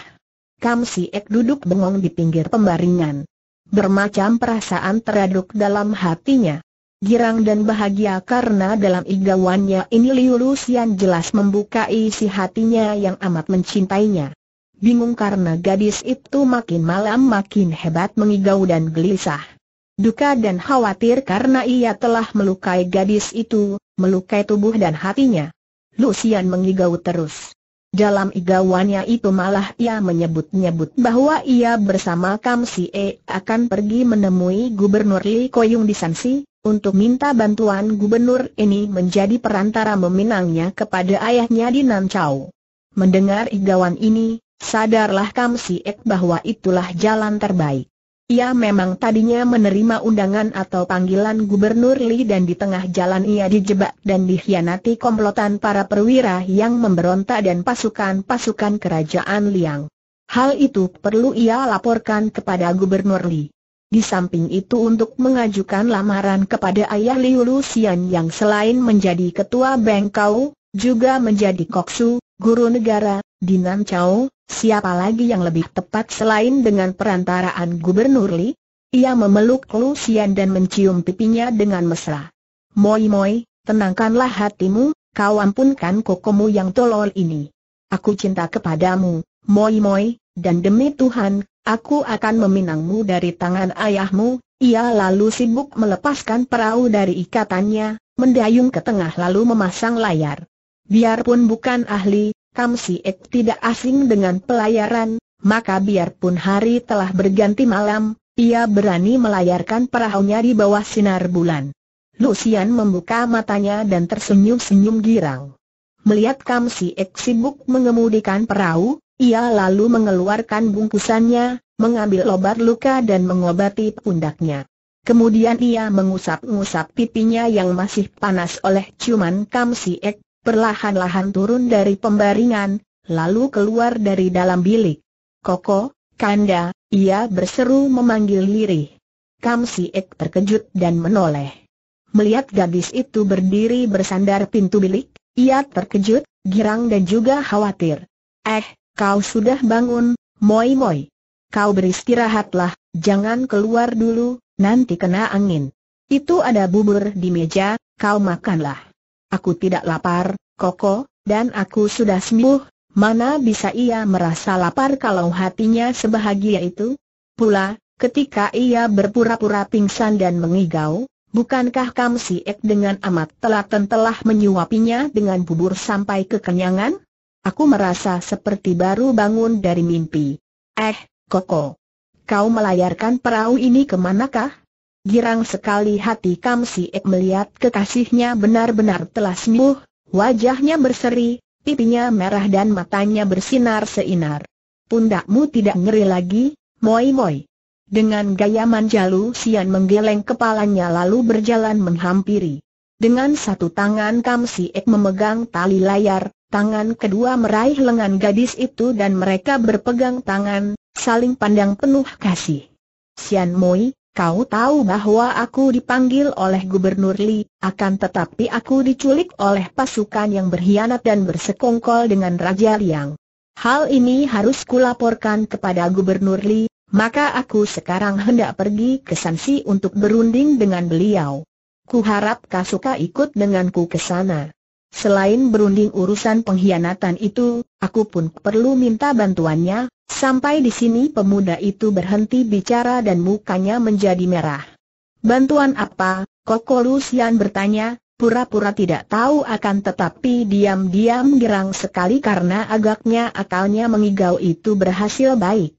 Kams Iek duduk bengong di pinggir pembaringan. Bermacam perasaan teraduk dalam hatinya. Girang dan bahagia karena dalam igawannya ini Liu Lusian jelas membuka isi hatinya yang amat mencintainya. Bingung karena gadis itu makin malam makin hebat mengigau dan gelisah duka dan khawatir karena ia telah melukai gadis itu, melukai tubuh dan hatinya. Lucian mengigau terus. Dalam igawannya itu malah ia menyebut-nyebut bahwa ia bersama Kam Si E akan pergi menemui Gubernur Li Koyung di Sansi, untuk minta bantuan Gubernur ini menjadi perantara meminangnya kepada ayahnya di Nan Chau. Mendengar igawan ini, sadarlah Kam Si E bahwa itulah jalan terbaik. Ia memang tadinya menerima undangan atau panggilan Gubernur Li dan di tengah jalan ia dijebak dan dikhianati komplotan para perwira yang memberontak dan pasukan-pasukan kerajaan Liang. Hal itu perlu ia laporkan kepada Gubernur Li. Di samping itu untuk mengajukan lamaran kepada ayah Liu Lucian yang selain menjadi ketua Bengkau, juga menjadi koksu, guru negara, Dinan Chao, Siapa lagi yang lebih tepat selain dengan perantaraan Gubernur Li? Ia memeluk Lu Xian dan mencium pipinya dengan mesra. Moi Moi, tenangkanlah hatimu, kau ampunkan kokomu yang tolol ini. Aku cinta kepadamu, Moi Moi, dan demi Tuhan, aku akan meminangmu dari tangan ayahmu. Ia lalu sibuk melepaskan perahu dari ikatannya, mendayung ke tengah lalu memasang layar. Biarpun bukan ahli, Kam Ek tidak asing dengan pelayaran, maka biarpun hari telah berganti malam, ia berani melayarkan perahunya di bawah sinar bulan. Lucian membuka matanya dan tersenyum-senyum girang. Melihat Kam Ek sibuk mengemudikan perahu, ia lalu mengeluarkan bungkusannya, mengambil obat luka dan mengobati pundaknya. Kemudian ia mengusap-ngusap pipinya yang masih panas oleh ciuman Kam Ek perlahan-lahan turun dari pembaringan, lalu keluar dari dalam bilik. Koko, Kanda, ia berseru memanggil lirih. Kam Si Ek terkejut dan menoleh. Melihat gadis itu berdiri bersandar pintu bilik, ia terkejut, girang dan juga khawatir. Eh, kau sudah bangun, Moi Moi. Kau beristirahatlah, jangan keluar dulu, nanti kena angin. Itu ada bubur di meja, kau makanlah. Aku tidak lapar, Koko, dan aku sudah sembuh, mana bisa ia merasa lapar kalau hatinya sebahagia itu? Pula, ketika ia berpura-pura pingsan dan mengigau, bukankah Kam Ek dengan amat telaten telah menyuapinya dengan bubur sampai kekenyangan? Aku merasa seperti baru bangun dari mimpi. Eh, Koko. Kau melayarkan perahu ini kemanakah? Girang sekali hati Kam Si Ek melihat kekasihnya benar-benar telah sembuh, wajahnya berseri, pipinya merah dan matanya bersinar seinar. Pundakmu tidak ngeri lagi, Moi Moi. Dengan gaya manja Sian menggeleng kepalanya lalu berjalan menghampiri. Dengan satu tangan Kam Si Ek memegang tali layar, tangan kedua meraih lengan gadis itu dan mereka berpegang tangan, saling pandang penuh kasih. Sian Moi, Kau tahu bahwa aku dipanggil oleh Gubernur Li, akan tetapi aku diculik oleh pasukan yang berkhianat dan bersekongkol dengan Raja Liang. Hal ini harus kulaporkan kepada Gubernur Li, maka aku sekarang hendak pergi ke Sansi untuk berunding dengan beliau. Kuharap Kasuka ikut denganku ke sana. Selain berunding urusan pengkhianatan itu, aku pun perlu minta bantuannya, Sampai di sini pemuda itu berhenti bicara dan mukanya menjadi merah. Bantuan apa? Koko Lucian bertanya, pura-pura tidak tahu akan tetapi diam-diam gerang sekali karena agaknya akalnya mengigau itu berhasil baik.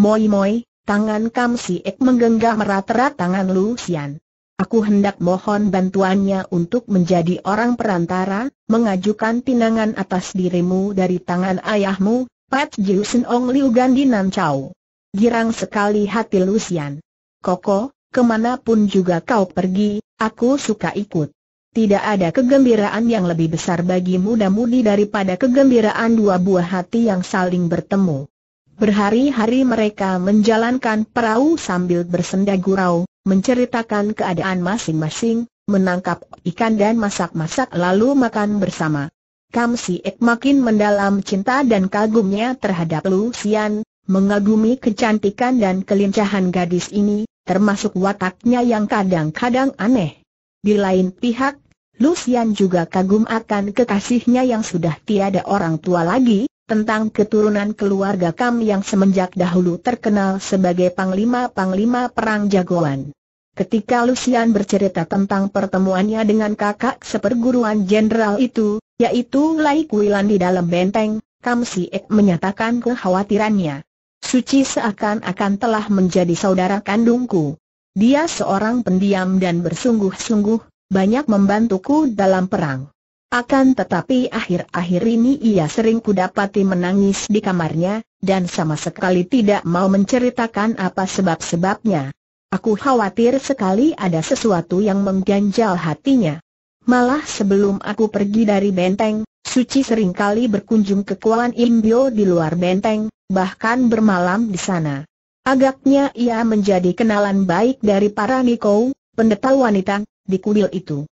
Moi-moi, tangan Kam Si Ek menggenggam rata tangan Lucian. Aku hendak mohon bantuannya untuk menjadi orang perantara, mengajukan pinangan atas dirimu dari tangan ayahmu, Pat Jiu Sen Ong Liu Gan di Nan Chau. Girang sekali hati Lucian. Koko, kemanapun juga kau pergi, aku suka ikut. Tidak ada kegembiraan yang lebih besar bagi muda-mudi daripada kegembiraan dua buah hati yang saling bertemu. Berhari-hari mereka menjalankan perahu sambil bersenda gurau, menceritakan keadaan masing-masing, menangkap ikan dan masak-masak lalu makan bersama. Kam Ek makin mendalam cinta dan kagumnya terhadap Lu Xian, mengagumi kecantikan dan kelincahan gadis ini, termasuk wataknya yang kadang-kadang aneh. Di lain pihak, Lu Xian juga kagum akan kekasihnya yang sudah tiada orang tua lagi, tentang keturunan keluarga Kam yang semenjak dahulu terkenal sebagai panglima-panglima perang jagoan. Ketika Lucian bercerita tentang pertemuannya dengan kakak seperguruan jenderal itu, yaitu Lai Kuilan di dalam benteng, Kam Ek menyatakan kekhawatirannya. Suci seakan-akan telah menjadi saudara kandungku. Dia seorang pendiam dan bersungguh-sungguh, banyak membantuku dalam perang. Akan tetapi akhir-akhir ini ia sering kudapati menangis di kamarnya, dan sama sekali tidak mau menceritakan apa sebab-sebabnya. Aku khawatir sekali ada sesuatu yang mengganjal hatinya. Malah sebelum aku pergi dari benteng, Suci seringkali berkunjung ke Kuan Imbio di luar benteng, bahkan bermalam di sana. Agaknya ia menjadi kenalan baik dari para Niko, pendeta wanita, di kuil itu.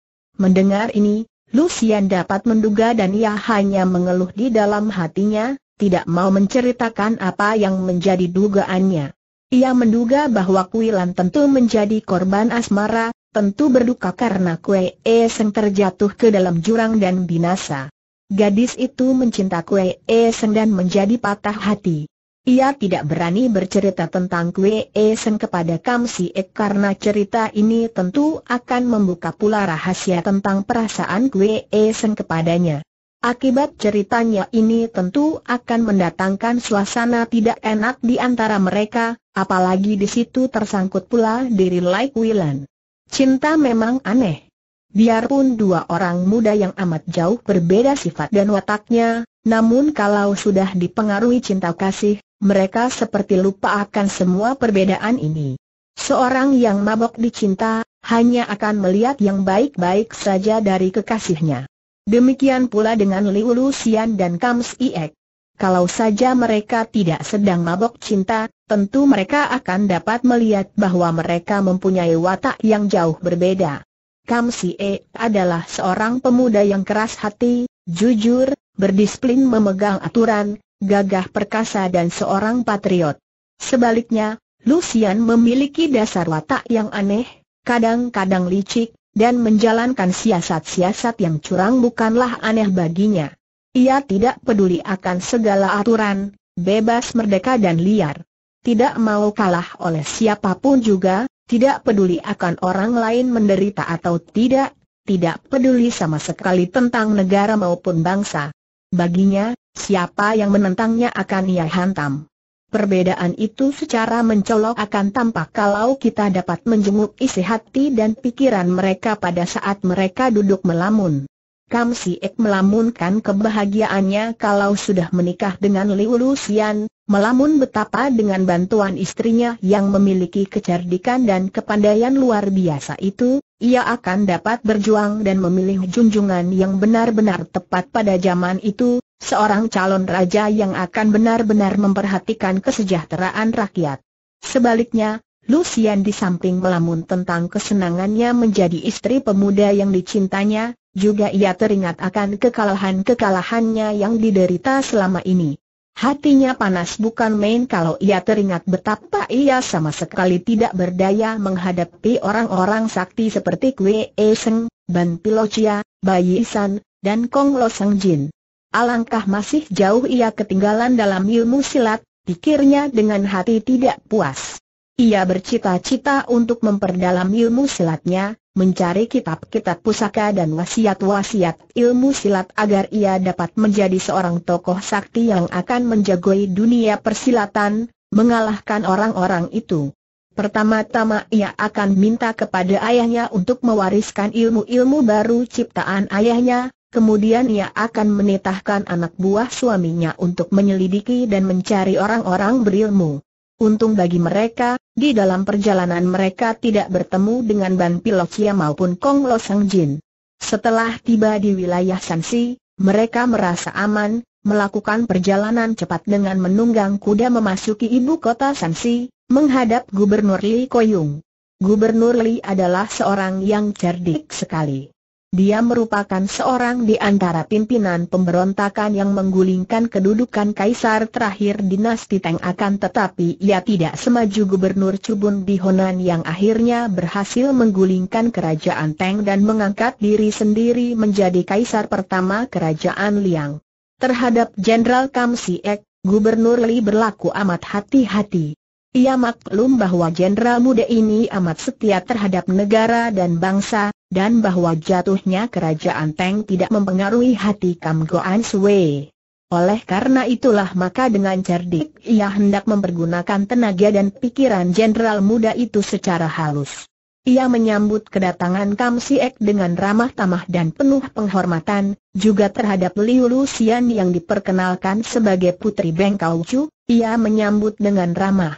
Mendengar ini, Lucian dapat menduga dan ia hanya mengeluh di dalam hatinya, tidak mau menceritakan apa yang menjadi dugaannya. Ia menduga bahwa Kuilan tentu menjadi korban asmara, tentu berduka karena Kue E Seng terjatuh ke dalam jurang dan binasa. Gadis itu mencinta Kue E Seng dan menjadi patah hati. Ia tidak berani bercerita tentang Kue E Seng kepada Kam Si Ek karena cerita ini tentu akan membuka pula rahasia tentang perasaan Kue E Seng kepadanya. Akibat ceritanya ini tentu akan mendatangkan suasana tidak enak di antara mereka, apalagi di situ tersangkut pula diri Lai Wilan. Cinta memang aneh. Biarpun dua orang muda yang amat jauh berbeda sifat dan wataknya, namun kalau sudah dipengaruhi cinta kasih, mereka seperti lupa akan semua perbedaan ini. Seorang yang mabok dicinta, hanya akan melihat yang baik-baik saja dari kekasihnya. Demikian pula dengan Liu Lucian dan Kams Iek. Kalau saja mereka tidak sedang mabok cinta, tentu mereka akan dapat melihat bahwa mereka mempunyai watak yang jauh berbeda. Kam E adalah seorang pemuda yang keras hati, jujur, berdisiplin memegang aturan, gagah perkasa dan seorang patriot. Sebaliknya, Lucian memiliki dasar watak yang aneh, kadang-kadang licik, dan menjalankan siasat-siasat yang curang bukanlah aneh baginya. Ia tidak peduli akan segala aturan, bebas merdeka dan liar. Tidak mau kalah oleh siapapun juga, tidak peduli akan orang lain menderita atau tidak, tidak peduli sama sekali tentang negara maupun bangsa. Baginya, siapa yang menentangnya akan ia hantam. Perbedaan itu secara mencolok akan tampak kalau kita dapat menjenguk isi hati dan pikiran mereka pada saat mereka duduk melamun. Kam si Ek melamunkan kebahagiaannya kalau sudah menikah dengan Liu Lusian, melamun betapa dengan bantuan istrinya yang memiliki kecerdikan dan kepandaian luar biasa itu, ia akan dapat berjuang dan memilih junjungan yang benar-benar tepat pada zaman itu, seorang calon raja yang akan benar-benar memperhatikan kesejahteraan rakyat. Sebaliknya, Lucian di samping melamun tentang kesenangannya menjadi istri pemuda yang dicintanya, juga ia teringat akan kekalahan-kekalahannya yang diderita selama ini. Hatinya panas bukan main kalau ia teringat betapa ia sama sekali tidak berdaya menghadapi orang-orang sakti seperti Kwe E Seng, Ban Pilocia, Bayi San, dan Kong Lo Sang Jin. Alangkah masih jauh ia ketinggalan dalam ilmu silat, pikirnya dengan hati tidak puas. Ia bercita-cita untuk memperdalam ilmu silatnya, mencari kitab-kitab pusaka dan wasiat-wasiat ilmu silat agar ia dapat menjadi seorang tokoh sakti yang akan menjagoi dunia persilatan, mengalahkan orang-orang itu. Pertama-tama ia akan minta kepada ayahnya untuk mewariskan ilmu-ilmu baru ciptaan ayahnya, kemudian ia akan menitahkan anak buah suaminya untuk menyelidiki dan mencari orang-orang berilmu. Untung bagi mereka, di dalam perjalanan mereka tidak bertemu dengan Ban Pilokia maupun Kong Lo Jin. Setelah tiba di wilayah Sansi, mereka merasa aman, melakukan perjalanan cepat dengan menunggang kuda memasuki ibu kota Sansi, menghadap Gubernur Li Koyung. Gubernur Li adalah seorang yang cerdik sekali. Dia merupakan seorang di antara pimpinan pemberontakan yang menggulingkan kedudukan kaisar terakhir dinasti Tang, akan tetapi ia tidak semaju gubernur Cubun di Honan yang akhirnya berhasil menggulingkan kerajaan Tang dan mengangkat diri sendiri menjadi kaisar pertama kerajaan Liang. Terhadap Jenderal Kam Ek, Gubernur Li berlaku amat hati-hati. Ia maklum bahwa jenderal muda ini amat setia terhadap negara dan bangsa, dan bahwa jatuhnya kerajaan Teng tidak mempengaruhi hati Kam Goan Sue. Oleh karena itulah maka dengan cerdik ia hendak mempergunakan tenaga dan pikiran jenderal muda itu secara halus. Ia menyambut kedatangan Kam Siek dengan ramah tamah dan penuh penghormatan, juga terhadap Liu Luxian yang diperkenalkan sebagai putri Beng Chu, ia menyambut dengan ramah.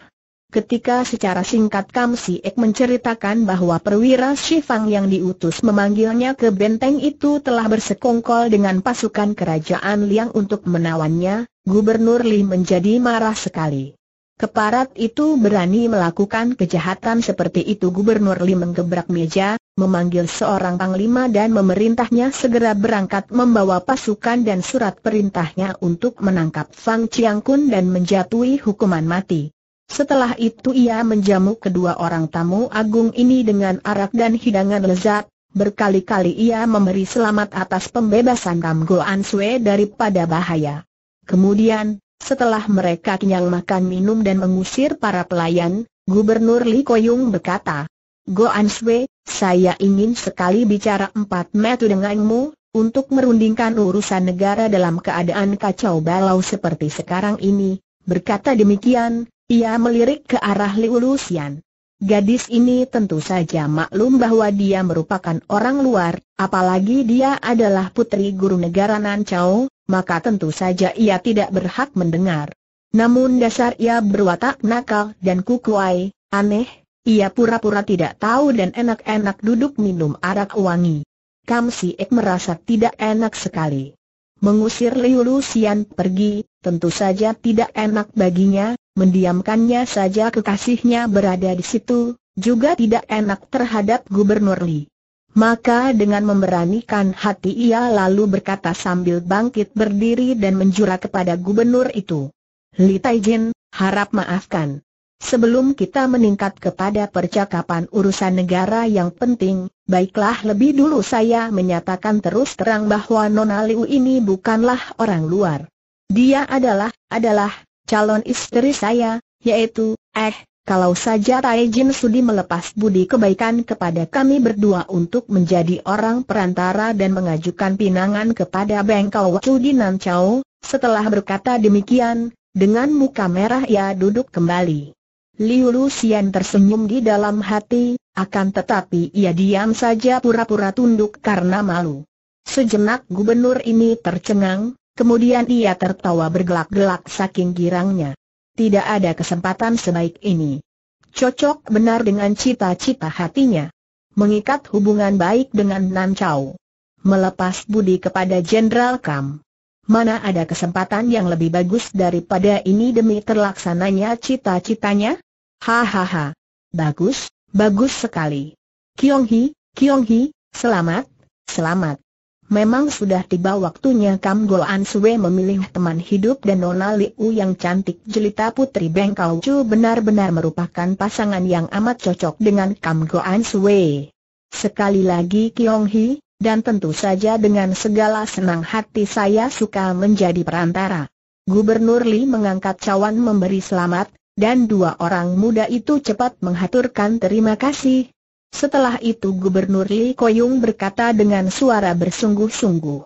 Ketika secara singkat Kam Si Ek menceritakan bahwa perwira Shifang yang diutus memanggilnya ke benteng itu telah bersekongkol dengan pasukan kerajaan Liang untuk menawannya, Gubernur Li menjadi marah sekali. Keparat itu berani melakukan kejahatan seperti itu Gubernur Li menggebrak meja, memanggil seorang panglima dan memerintahnya segera berangkat membawa pasukan dan surat perintahnya untuk menangkap Fang Chiang Kun dan menjatuhi hukuman mati. Setelah itu ia menjamu kedua orang tamu agung ini dengan arak dan hidangan lezat, berkali-kali ia memberi selamat atas pembebasan Kam Goan Sue daripada bahaya. Kemudian, setelah mereka kenyang makan minum dan mengusir para pelayan, Gubernur Li Koyung berkata, Goan Sue, saya ingin sekali bicara empat metu denganmu, untuk merundingkan urusan negara dalam keadaan kacau balau seperti sekarang ini, berkata demikian, ia melirik ke arah Liu Lusian. Gadis ini tentu saja maklum bahwa dia merupakan orang luar, apalagi dia adalah putri guru negara Nancau, maka tentu saja ia tidak berhak mendengar. Namun dasar ia berwatak nakal dan kukuai, aneh, ia pura-pura tidak tahu dan enak-enak duduk minum arak wangi. Kam Si Ek merasa tidak enak sekali. Mengusir Liu Lusian pergi, tentu saja tidak enak baginya, mendiamkannya saja kekasihnya berada di situ, juga tidak enak terhadap Gubernur Li. Maka dengan memberanikan hati ia lalu berkata sambil bangkit berdiri dan menjura kepada gubernur itu. Li Taijin, harap maafkan. Sebelum kita meningkat kepada percakapan urusan negara yang penting, baiklah lebih dulu saya menyatakan terus terang bahwa Nona Liu ini bukanlah orang luar. Dia adalah, adalah, calon istri saya, yaitu, eh, kalau saja Tai Jin Sudi melepas budi kebaikan kepada kami berdua untuk menjadi orang perantara dan mengajukan pinangan kepada Bengkau Wacu di Nancau, setelah berkata demikian, dengan muka merah ia duduk kembali. Liu Lucian tersenyum di dalam hati, akan tetapi ia diam saja pura-pura tunduk karena malu. Sejenak gubernur ini tercengang, Kemudian ia tertawa bergelak-gelak saking girangnya. Tidak ada kesempatan sebaik ini. Cocok benar dengan cita-cita hatinya. Mengikat hubungan baik dengan Nan Chau. Melepas budi kepada Jenderal Kam. Mana ada kesempatan yang lebih bagus daripada ini demi terlaksananya cita-citanya? Hahaha. Bagus, bagus sekali. Kiong Hi, Kiong Hi, selamat, selamat. Memang sudah tiba waktunya Kam Go An Sue memilih teman hidup dan Nona Liu yang cantik jelita putri Beng Kau Chu benar-benar merupakan pasangan yang amat cocok dengan Kam Go An Sue. Sekali lagi Kiong Hi, dan tentu saja dengan segala senang hati saya suka menjadi perantara. Gubernur Li mengangkat cawan memberi selamat, dan dua orang muda itu cepat menghaturkan terima kasih, setelah itu Gubernur Li Koyung berkata dengan suara bersungguh-sungguh.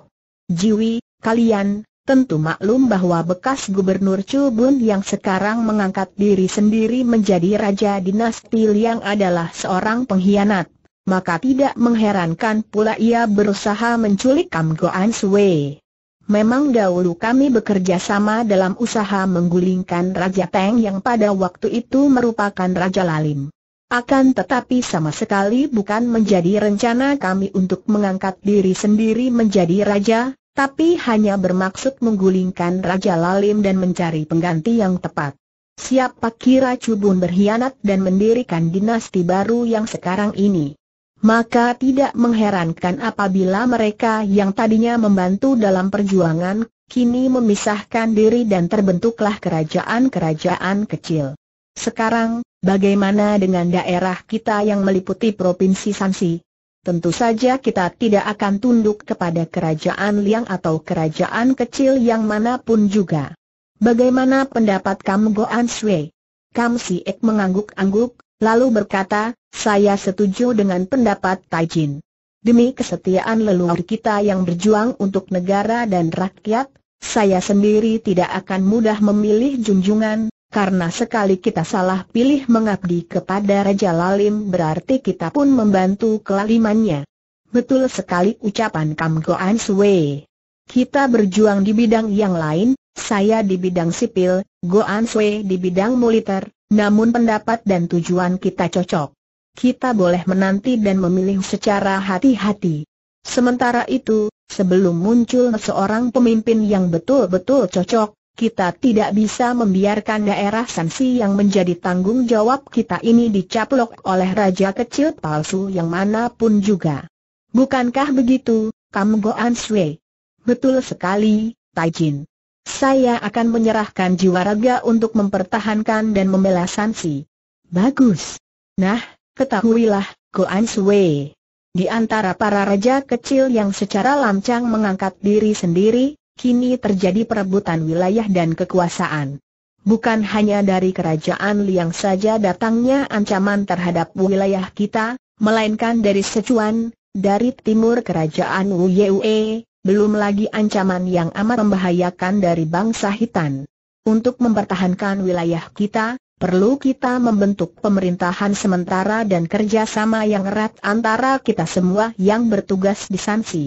Jiwi, kalian, tentu maklum bahwa bekas Gubernur Chu Bun yang sekarang mengangkat diri sendiri menjadi Raja Dinasti Liang adalah seorang pengkhianat. Maka tidak mengherankan pula ia berusaha menculik Kam Goan Sui. Memang dahulu kami bekerja sama dalam usaha menggulingkan Raja Teng yang pada waktu itu merupakan Raja Lalim. Akan tetapi sama sekali bukan menjadi rencana kami untuk mengangkat diri sendiri menjadi raja, tapi hanya bermaksud menggulingkan Raja Lalim dan mencari pengganti yang tepat. Siapa kira Cubun berkhianat dan mendirikan dinasti baru yang sekarang ini? Maka tidak mengherankan apabila mereka yang tadinya membantu dalam perjuangan, kini memisahkan diri dan terbentuklah kerajaan-kerajaan kecil. Sekarang, Bagaimana dengan daerah kita yang meliputi Provinsi Sansi? Tentu saja kita tidak akan tunduk kepada kerajaan Liang atau kerajaan kecil yang manapun juga. Bagaimana pendapat kamu Goan Sui? Kam Si Ek mengangguk-angguk, lalu berkata, saya setuju dengan pendapat Tai Jin. Demi kesetiaan leluhur kita yang berjuang untuk negara dan rakyat, saya sendiri tidak akan mudah memilih junjungan, karena sekali kita salah pilih mengabdi kepada Raja Lalim berarti kita pun membantu kelalimannya. Betul sekali ucapan Kam Goan Sue. Kita berjuang di bidang yang lain, saya di bidang sipil, Goan Sue di bidang militer, namun pendapat dan tujuan kita cocok. Kita boleh menanti dan memilih secara hati-hati. Sementara itu, sebelum muncul seorang pemimpin yang betul-betul cocok, kita tidak bisa membiarkan daerah sanksi yang menjadi tanggung jawab kita ini dicaplok oleh raja kecil palsu yang manapun juga. Bukankah begitu, Kam Goan Sui? Betul sekali, Taijin. Saya akan menyerahkan jiwa raga untuk mempertahankan dan membela Sansi. Bagus. Nah, ketahuilah, Goan Sui. Di antara para raja kecil yang secara lancang mengangkat diri sendiri, kini terjadi perebutan wilayah dan kekuasaan. Bukan hanya dari kerajaan Liang saja datangnya ancaman terhadap wilayah kita, melainkan dari secuan, dari timur kerajaan Wuyue, belum lagi ancaman yang amat membahayakan dari bangsa Hitan. Untuk mempertahankan wilayah kita, perlu kita membentuk pemerintahan sementara dan kerjasama yang erat antara kita semua yang bertugas di Sansi.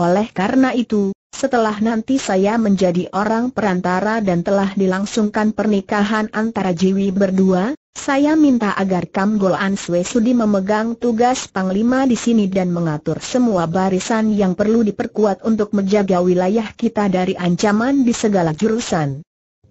Oleh karena itu, setelah nanti saya menjadi orang perantara dan telah dilangsungkan pernikahan antara Jiwi berdua, saya minta agar Kam An Sudi memegang tugas Panglima di sini dan mengatur semua barisan yang perlu diperkuat untuk menjaga wilayah kita dari ancaman di segala jurusan.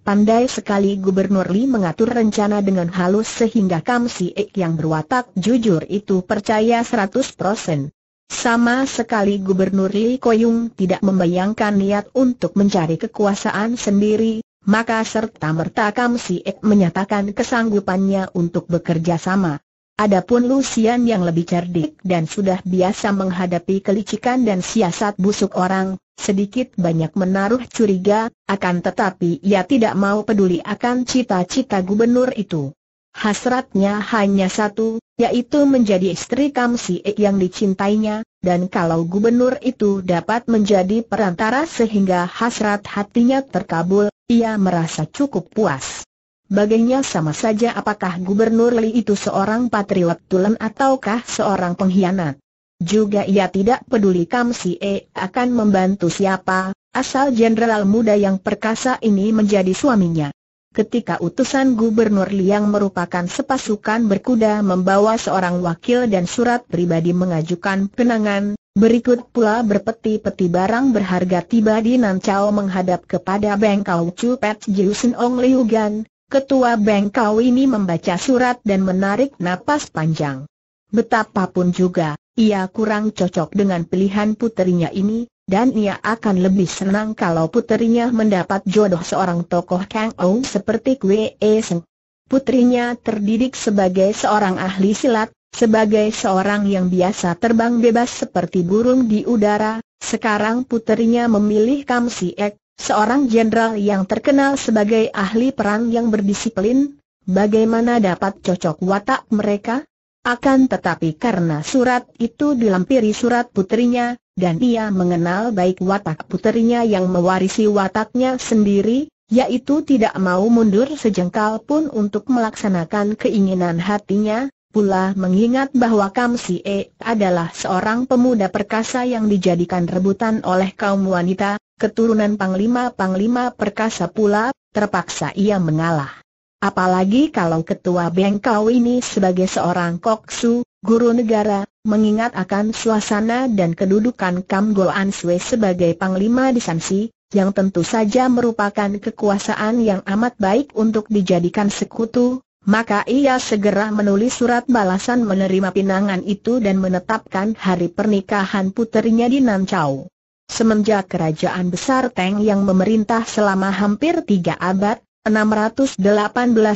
Pandai sekali Gubernur Li mengatur rencana dengan halus sehingga Kam Si Ek yang berwatak jujur itu percaya 100%. Sama sekali Gubernur Li Koyung tidak membayangkan niat untuk mencari kekuasaan sendiri, maka serta merta Kam Ek menyatakan kesanggupannya untuk bekerja sama. Adapun Lucian yang lebih cerdik dan sudah biasa menghadapi kelicikan dan siasat busuk orang, sedikit banyak menaruh curiga, akan tetapi ia tidak mau peduli akan cita-cita gubernur itu. Hasratnya hanya satu, yaitu menjadi istri Kam Ek yang dicintainya, dan kalau gubernur itu dapat menjadi perantara sehingga hasrat hatinya terkabul, ia merasa cukup puas. Baginya sama saja apakah gubernur Li itu seorang patriot tulen ataukah seorang pengkhianat. Juga ia tidak peduli Kam Ek akan membantu siapa, asal jenderal muda yang perkasa ini menjadi suaminya ketika utusan Gubernur Liang merupakan sepasukan berkuda membawa seorang wakil dan surat pribadi mengajukan penangan, berikut pula berpeti-peti barang berharga tiba di Nancao menghadap kepada Bengkau Chu Pet Jiusen Ong Liu Gan, ketua Bengkau ini membaca surat dan menarik napas panjang. Betapapun juga, ia kurang cocok dengan pilihan puterinya ini, dan ia akan lebih senang kalau putrinya mendapat jodoh seorang tokoh Kang Ong seperti Kwe e Seng. Putrinya terdidik sebagai seorang ahli silat, sebagai seorang yang biasa terbang bebas seperti burung di udara, sekarang putrinya memilih Kam Si Ek, seorang jenderal yang terkenal sebagai ahli perang yang berdisiplin, bagaimana dapat cocok watak mereka? Akan tetapi karena surat itu dilampiri surat putrinya, dan ia mengenal baik watak puterinya yang mewarisi wataknya sendiri, yaitu tidak mau mundur sejengkal pun untuk melaksanakan keinginan hatinya, pula mengingat bahwa Kam E adalah seorang pemuda perkasa yang dijadikan rebutan oleh kaum wanita, keturunan panglima-panglima perkasa pula, terpaksa ia mengalah. Apalagi kalau ketua bengkau ini sebagai seorang koksu, guru negara, mengingat akan suasana dan kedudukan Kam Go An Sui sebagai panglima di Sansi, yang tentu saja merupakan kekuasaan yang amat baik untuk dijadikan sekutu, maka ia segera menulis surat balasan menerima pinangan itu dan menetapkan hari pernikahan puterinya di Nancau. Semenjak kerajaan besar Teng yang memerintah selama hampir tiga abad, 618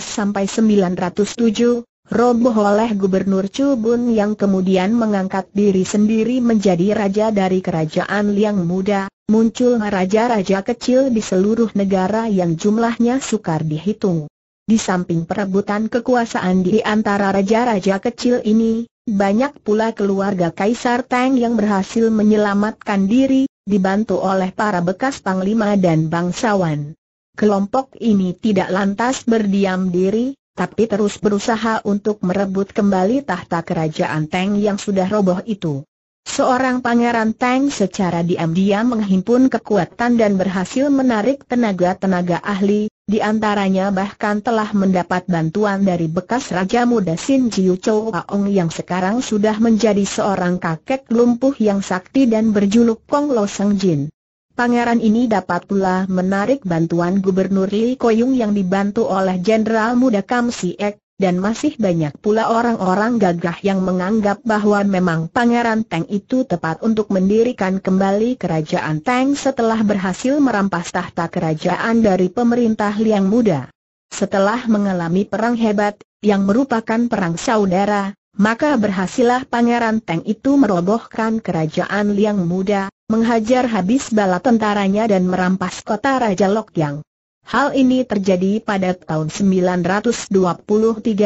sampai 907, roboh oleh Gubernur Chubun yang kemudian mengangkat diri sendiri menjadi raja dari kerajaan Liang Muda, muncul raja-raja kecil di seluruh negara yang jumlahnya sukar dihitung. Di samping perebutan kekuasaan di antara raja-raja kecil ini, banyak pula keluarga Kaisar Tang yang berhasil menyelamatkan diri, dibantu oleh para bekas panglima dan bangsawan. Kelompok ini tidak lantas berdiam diri, tapi terus berusaha untuk merebut kembali tahta kerajaan Tang yang sudah roboh itu. Seorang pangeran Tang secara diam-diam menghimpun kekuatan dan berhasil menarik tenaga-tenaga ahli, di antaranya bahkan telah mendapat bantuan dari bekas Raja Muda Sin Jiu Chou Aung yang sekarang sudah menjadi seorang kakek lumpuh yang sakti dan berjuluk Kong Lo Seng Jin. Pangeran ini dapat pula menarik bantuan Gubernur Li Koyung yang dibantu oleh Jenderal Muda Kam Ek dan masih banyak pula orang-orang gagah yang menganggap bahwa memang Pangeran Tang itu tepat untuk mendirikan kembali kerajaan Tang setelah berhasil merampas tahta kerajaan dari pemerintah Liang Muda. Setelah mengalami perang hebat, yang merupakan perang saudara, maka berhasilah Pangeran Teng itu merobohkan kerajaan Liang Muda, menghajar habis bala tentaranya dan merampas kota Raja Lokyang. Hal ini terjadi pada tahun 923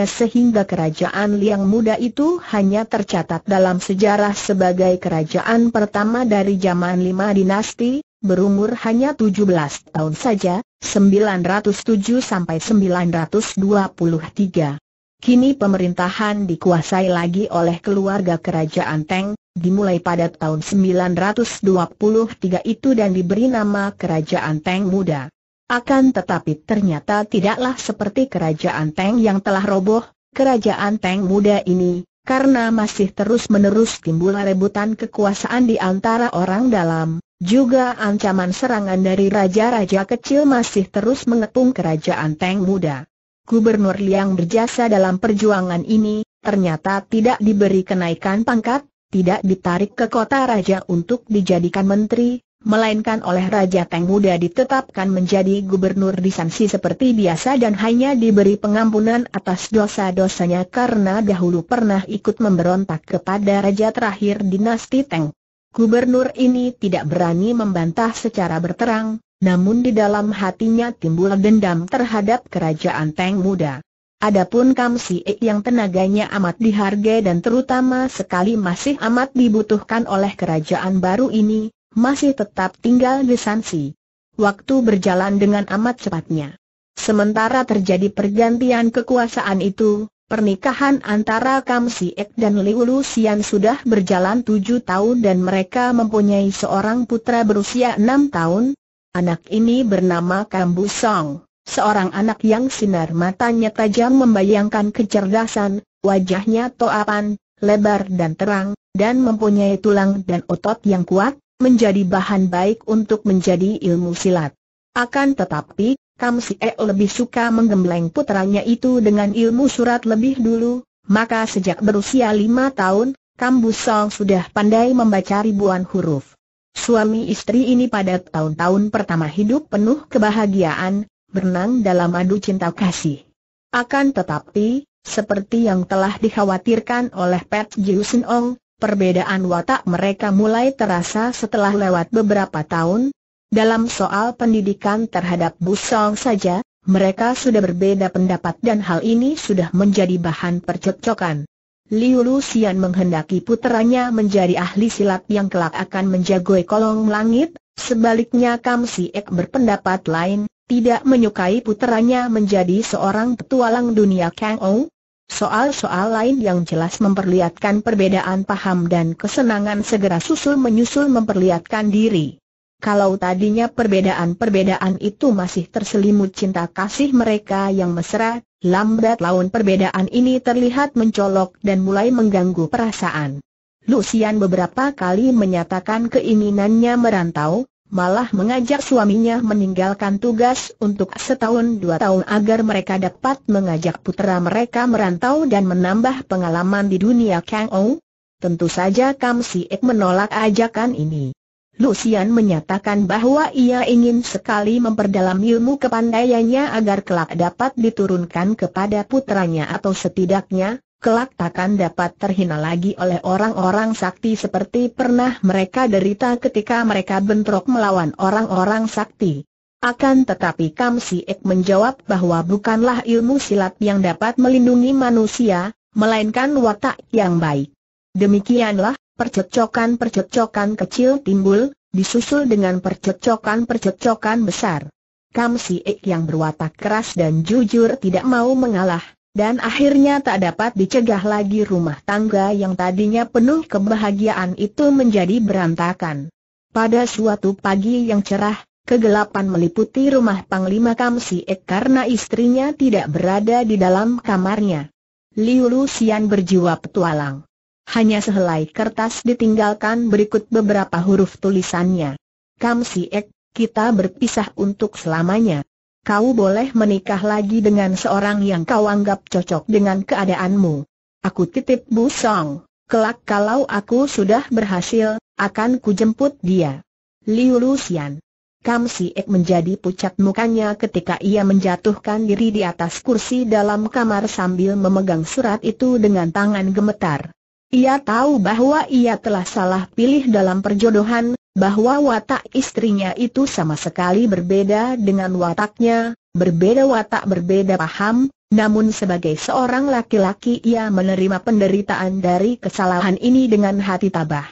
sehingga kerajaan Liang Muda itu hanya tercatat dalam sejarah sebagai kerajaan pertama dari zaman lima dinasti, berumur hanya 17 tahun saja, 907 sampai 923. Kini pemerintahan dikuasai lagi oleh keluarga kerajaan Teng, dimulai pada tahun 923 itu dan diberi nama Kerajaan Teng Muda. Akan tetapi ternyata tidaklah seperti Kerajaan Teng yang telah roboh, Kerajaan Teng Muda ini, karena masih terus-menerus timbul rebutan kekuasaan di antara orang dalam, juga ancaman serangan dari raja-raja kecil masih terus mengepung Kerajaan Teng Muda. Gubernur Liang berjasa dalam perjuangan ini, ternyata tidak diberi kenaikan pangkat, tidak ditarik ke kota raja untuk dijadikan menteri, melainkan oleh Raja Teng Muda ditetapkan menjadi gubernur di seperti biasa dan hanya diberi pengampunan atas dosa-dosanya karena dahulu pernah ikut memberontak kepada raja terakhir dinasti Teng. Gubernur ini tidak berani membantah secara berterang, namun di dalam hatinya timbul dendam terhadap kerajaan Teng Muda. Adapun Kam Si e yang tenaganya amat dihargai dan terutama sekali masih amat dibutuhkan oleh kerajaan baru ini, masih tetap tinggal di Sansi. Waktu berjalan dengan amat cepatnya. Sementara terjadi pergantian kekuasaan itu, pernikahan antara Kam Si Ek dan Liu sudah berjalan tujuh tahun dan mereka mempunyai seorang putra berusia enam tahun, Anak ini bernama Kambu Song, seorang anak yang sinar matanya tajam membayangkan kecerdasan, wajahnya toapan, lebar dan terang, dan mempunyai tulang dan otot yang kuat, menjadi bahan baik untuk menjadi ilmu silat. Akan tetapi, Kam Si E lebih suka menggembleng putranya itu dengan ilmu surat lebih dulu, maka sejak berusia lima tahun, Kam Song sudah pandai membaca ribuan huruf. Suami istri ini pada tahun-tahun pertama hidup penuh kebahagiaan, berenang dalam adu cinta kasih. Akan tetapi, seperti yang telah dikhawatirkan oleh Pat Jiusen Ong, perbedaan watak mereka mulai terasa setelah lewat beberapa tahun. Dalam soal pendidikan terhadap Busong saja, mereka sudah berbeda pendapat dan hal ini sudah menjadi bahan percekcokan. Liu Luxian menghendaki putranya menjadi ahli silat yang kelak akan menjagoi kolong langit, sebaliknya Kam Si Ek berpendapat lain, tidak menyukai putranya menjadi seorang petualang dunia Kang Ou. Soal-soal lain yang jelas memperlihatkan perbedaan paham dan kesenangan segera susul menyusul memperlihatkan diri. Kalau tadinya perbedaan-perbedaan itu masih terselimut cinta kasih mereka yang mesra, lambat laun perbedaan ini terlihat mencolok dan mulai mengganggu perasaan. Lucian beberapa kali menyatakan keinginannya merantau, malah mengajak suaminya meninggalkan tugas untuk setahun dua tahun agar mereka dapat mengajak putera mereka merantau dan menambah pengalaman di dunia Kang Ou. Tentu saja Kam Si menolak ajakan ini. Lucian menyatakan bahwa ia ingin sekali memperdalam ilmu kepandaiannya agar kelak dapat diturunkan kepada putranya atau setidaknya, kelak takkan dapat terhina lagi oleh orang-orang sakti seperti pernah mereka derita ketika mereka bentrok melawan orang-orang sakti. Akan tetapi Kam Si Ek menjawab bahwa bukanlah ilmu silat yang dapat melindungi manusia, melainkan watak yang baik. Demikianlah, Percocokan-percocokan kecil timbul, disusul dengan percocokan-percocokan besar. Kam Si Ik yang berwatak keras dan jujur tidak mau mengalah, dan akhirnya tak dapat dicegah lagi rumah tangga yang tadinya penuh kebahagiaan itu menjadi berantakan. Pada suatu pagi yang cerah, kegelapan meliputi rumah Panglima Kam Si Ik karena istrinya tidak berada di dalam kamarnya. Liu Lusian berjiwa petualang hanya sehelai kertas ditinggalkan berikut beberapa huruf tulisannya. Kam Si Ek, kita berpisah untuk selamanya. Kau boleh menikah lagi dengan seorang yang kau anggap cocok dengan keadaanmu. Aku titip Bu Song, kelak kalau aku sudah berhasil, akan kujemput dia. Liu Lusian. Kam Si Ek menjadi pucat mukanya ketika ia menjatuhkan diri di atas kursi dalam kamar sambil memegang surat itu dengan tangan gemetar. Ia tahu bahwa ia telah salah pilih dalam perjodohan, bahwa watak istrinya itu sama sekali berbeda dengan wataknya, berbeda watak berbeda paham, namun sebagai seorang laki-laki ia menerima penderitaan dari kesalahan ini dengan hati tabah.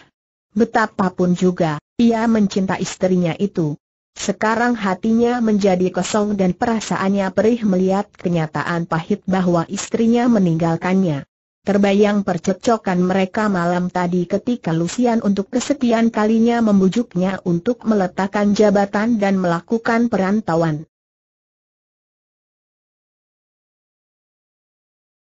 Betapapun juga, ia mencinta istrinya itu. Sekarang hatinya menjadi kosong dan perasaannya perih melihat kenyataan pahit bahwa istrinya meninggalkannya. Terbayang percekcokan mereka malam tadi ketika Lucian untuk kesekian kalinya membujuknya untuk meletakkan jabatan dan melakukan perantauan.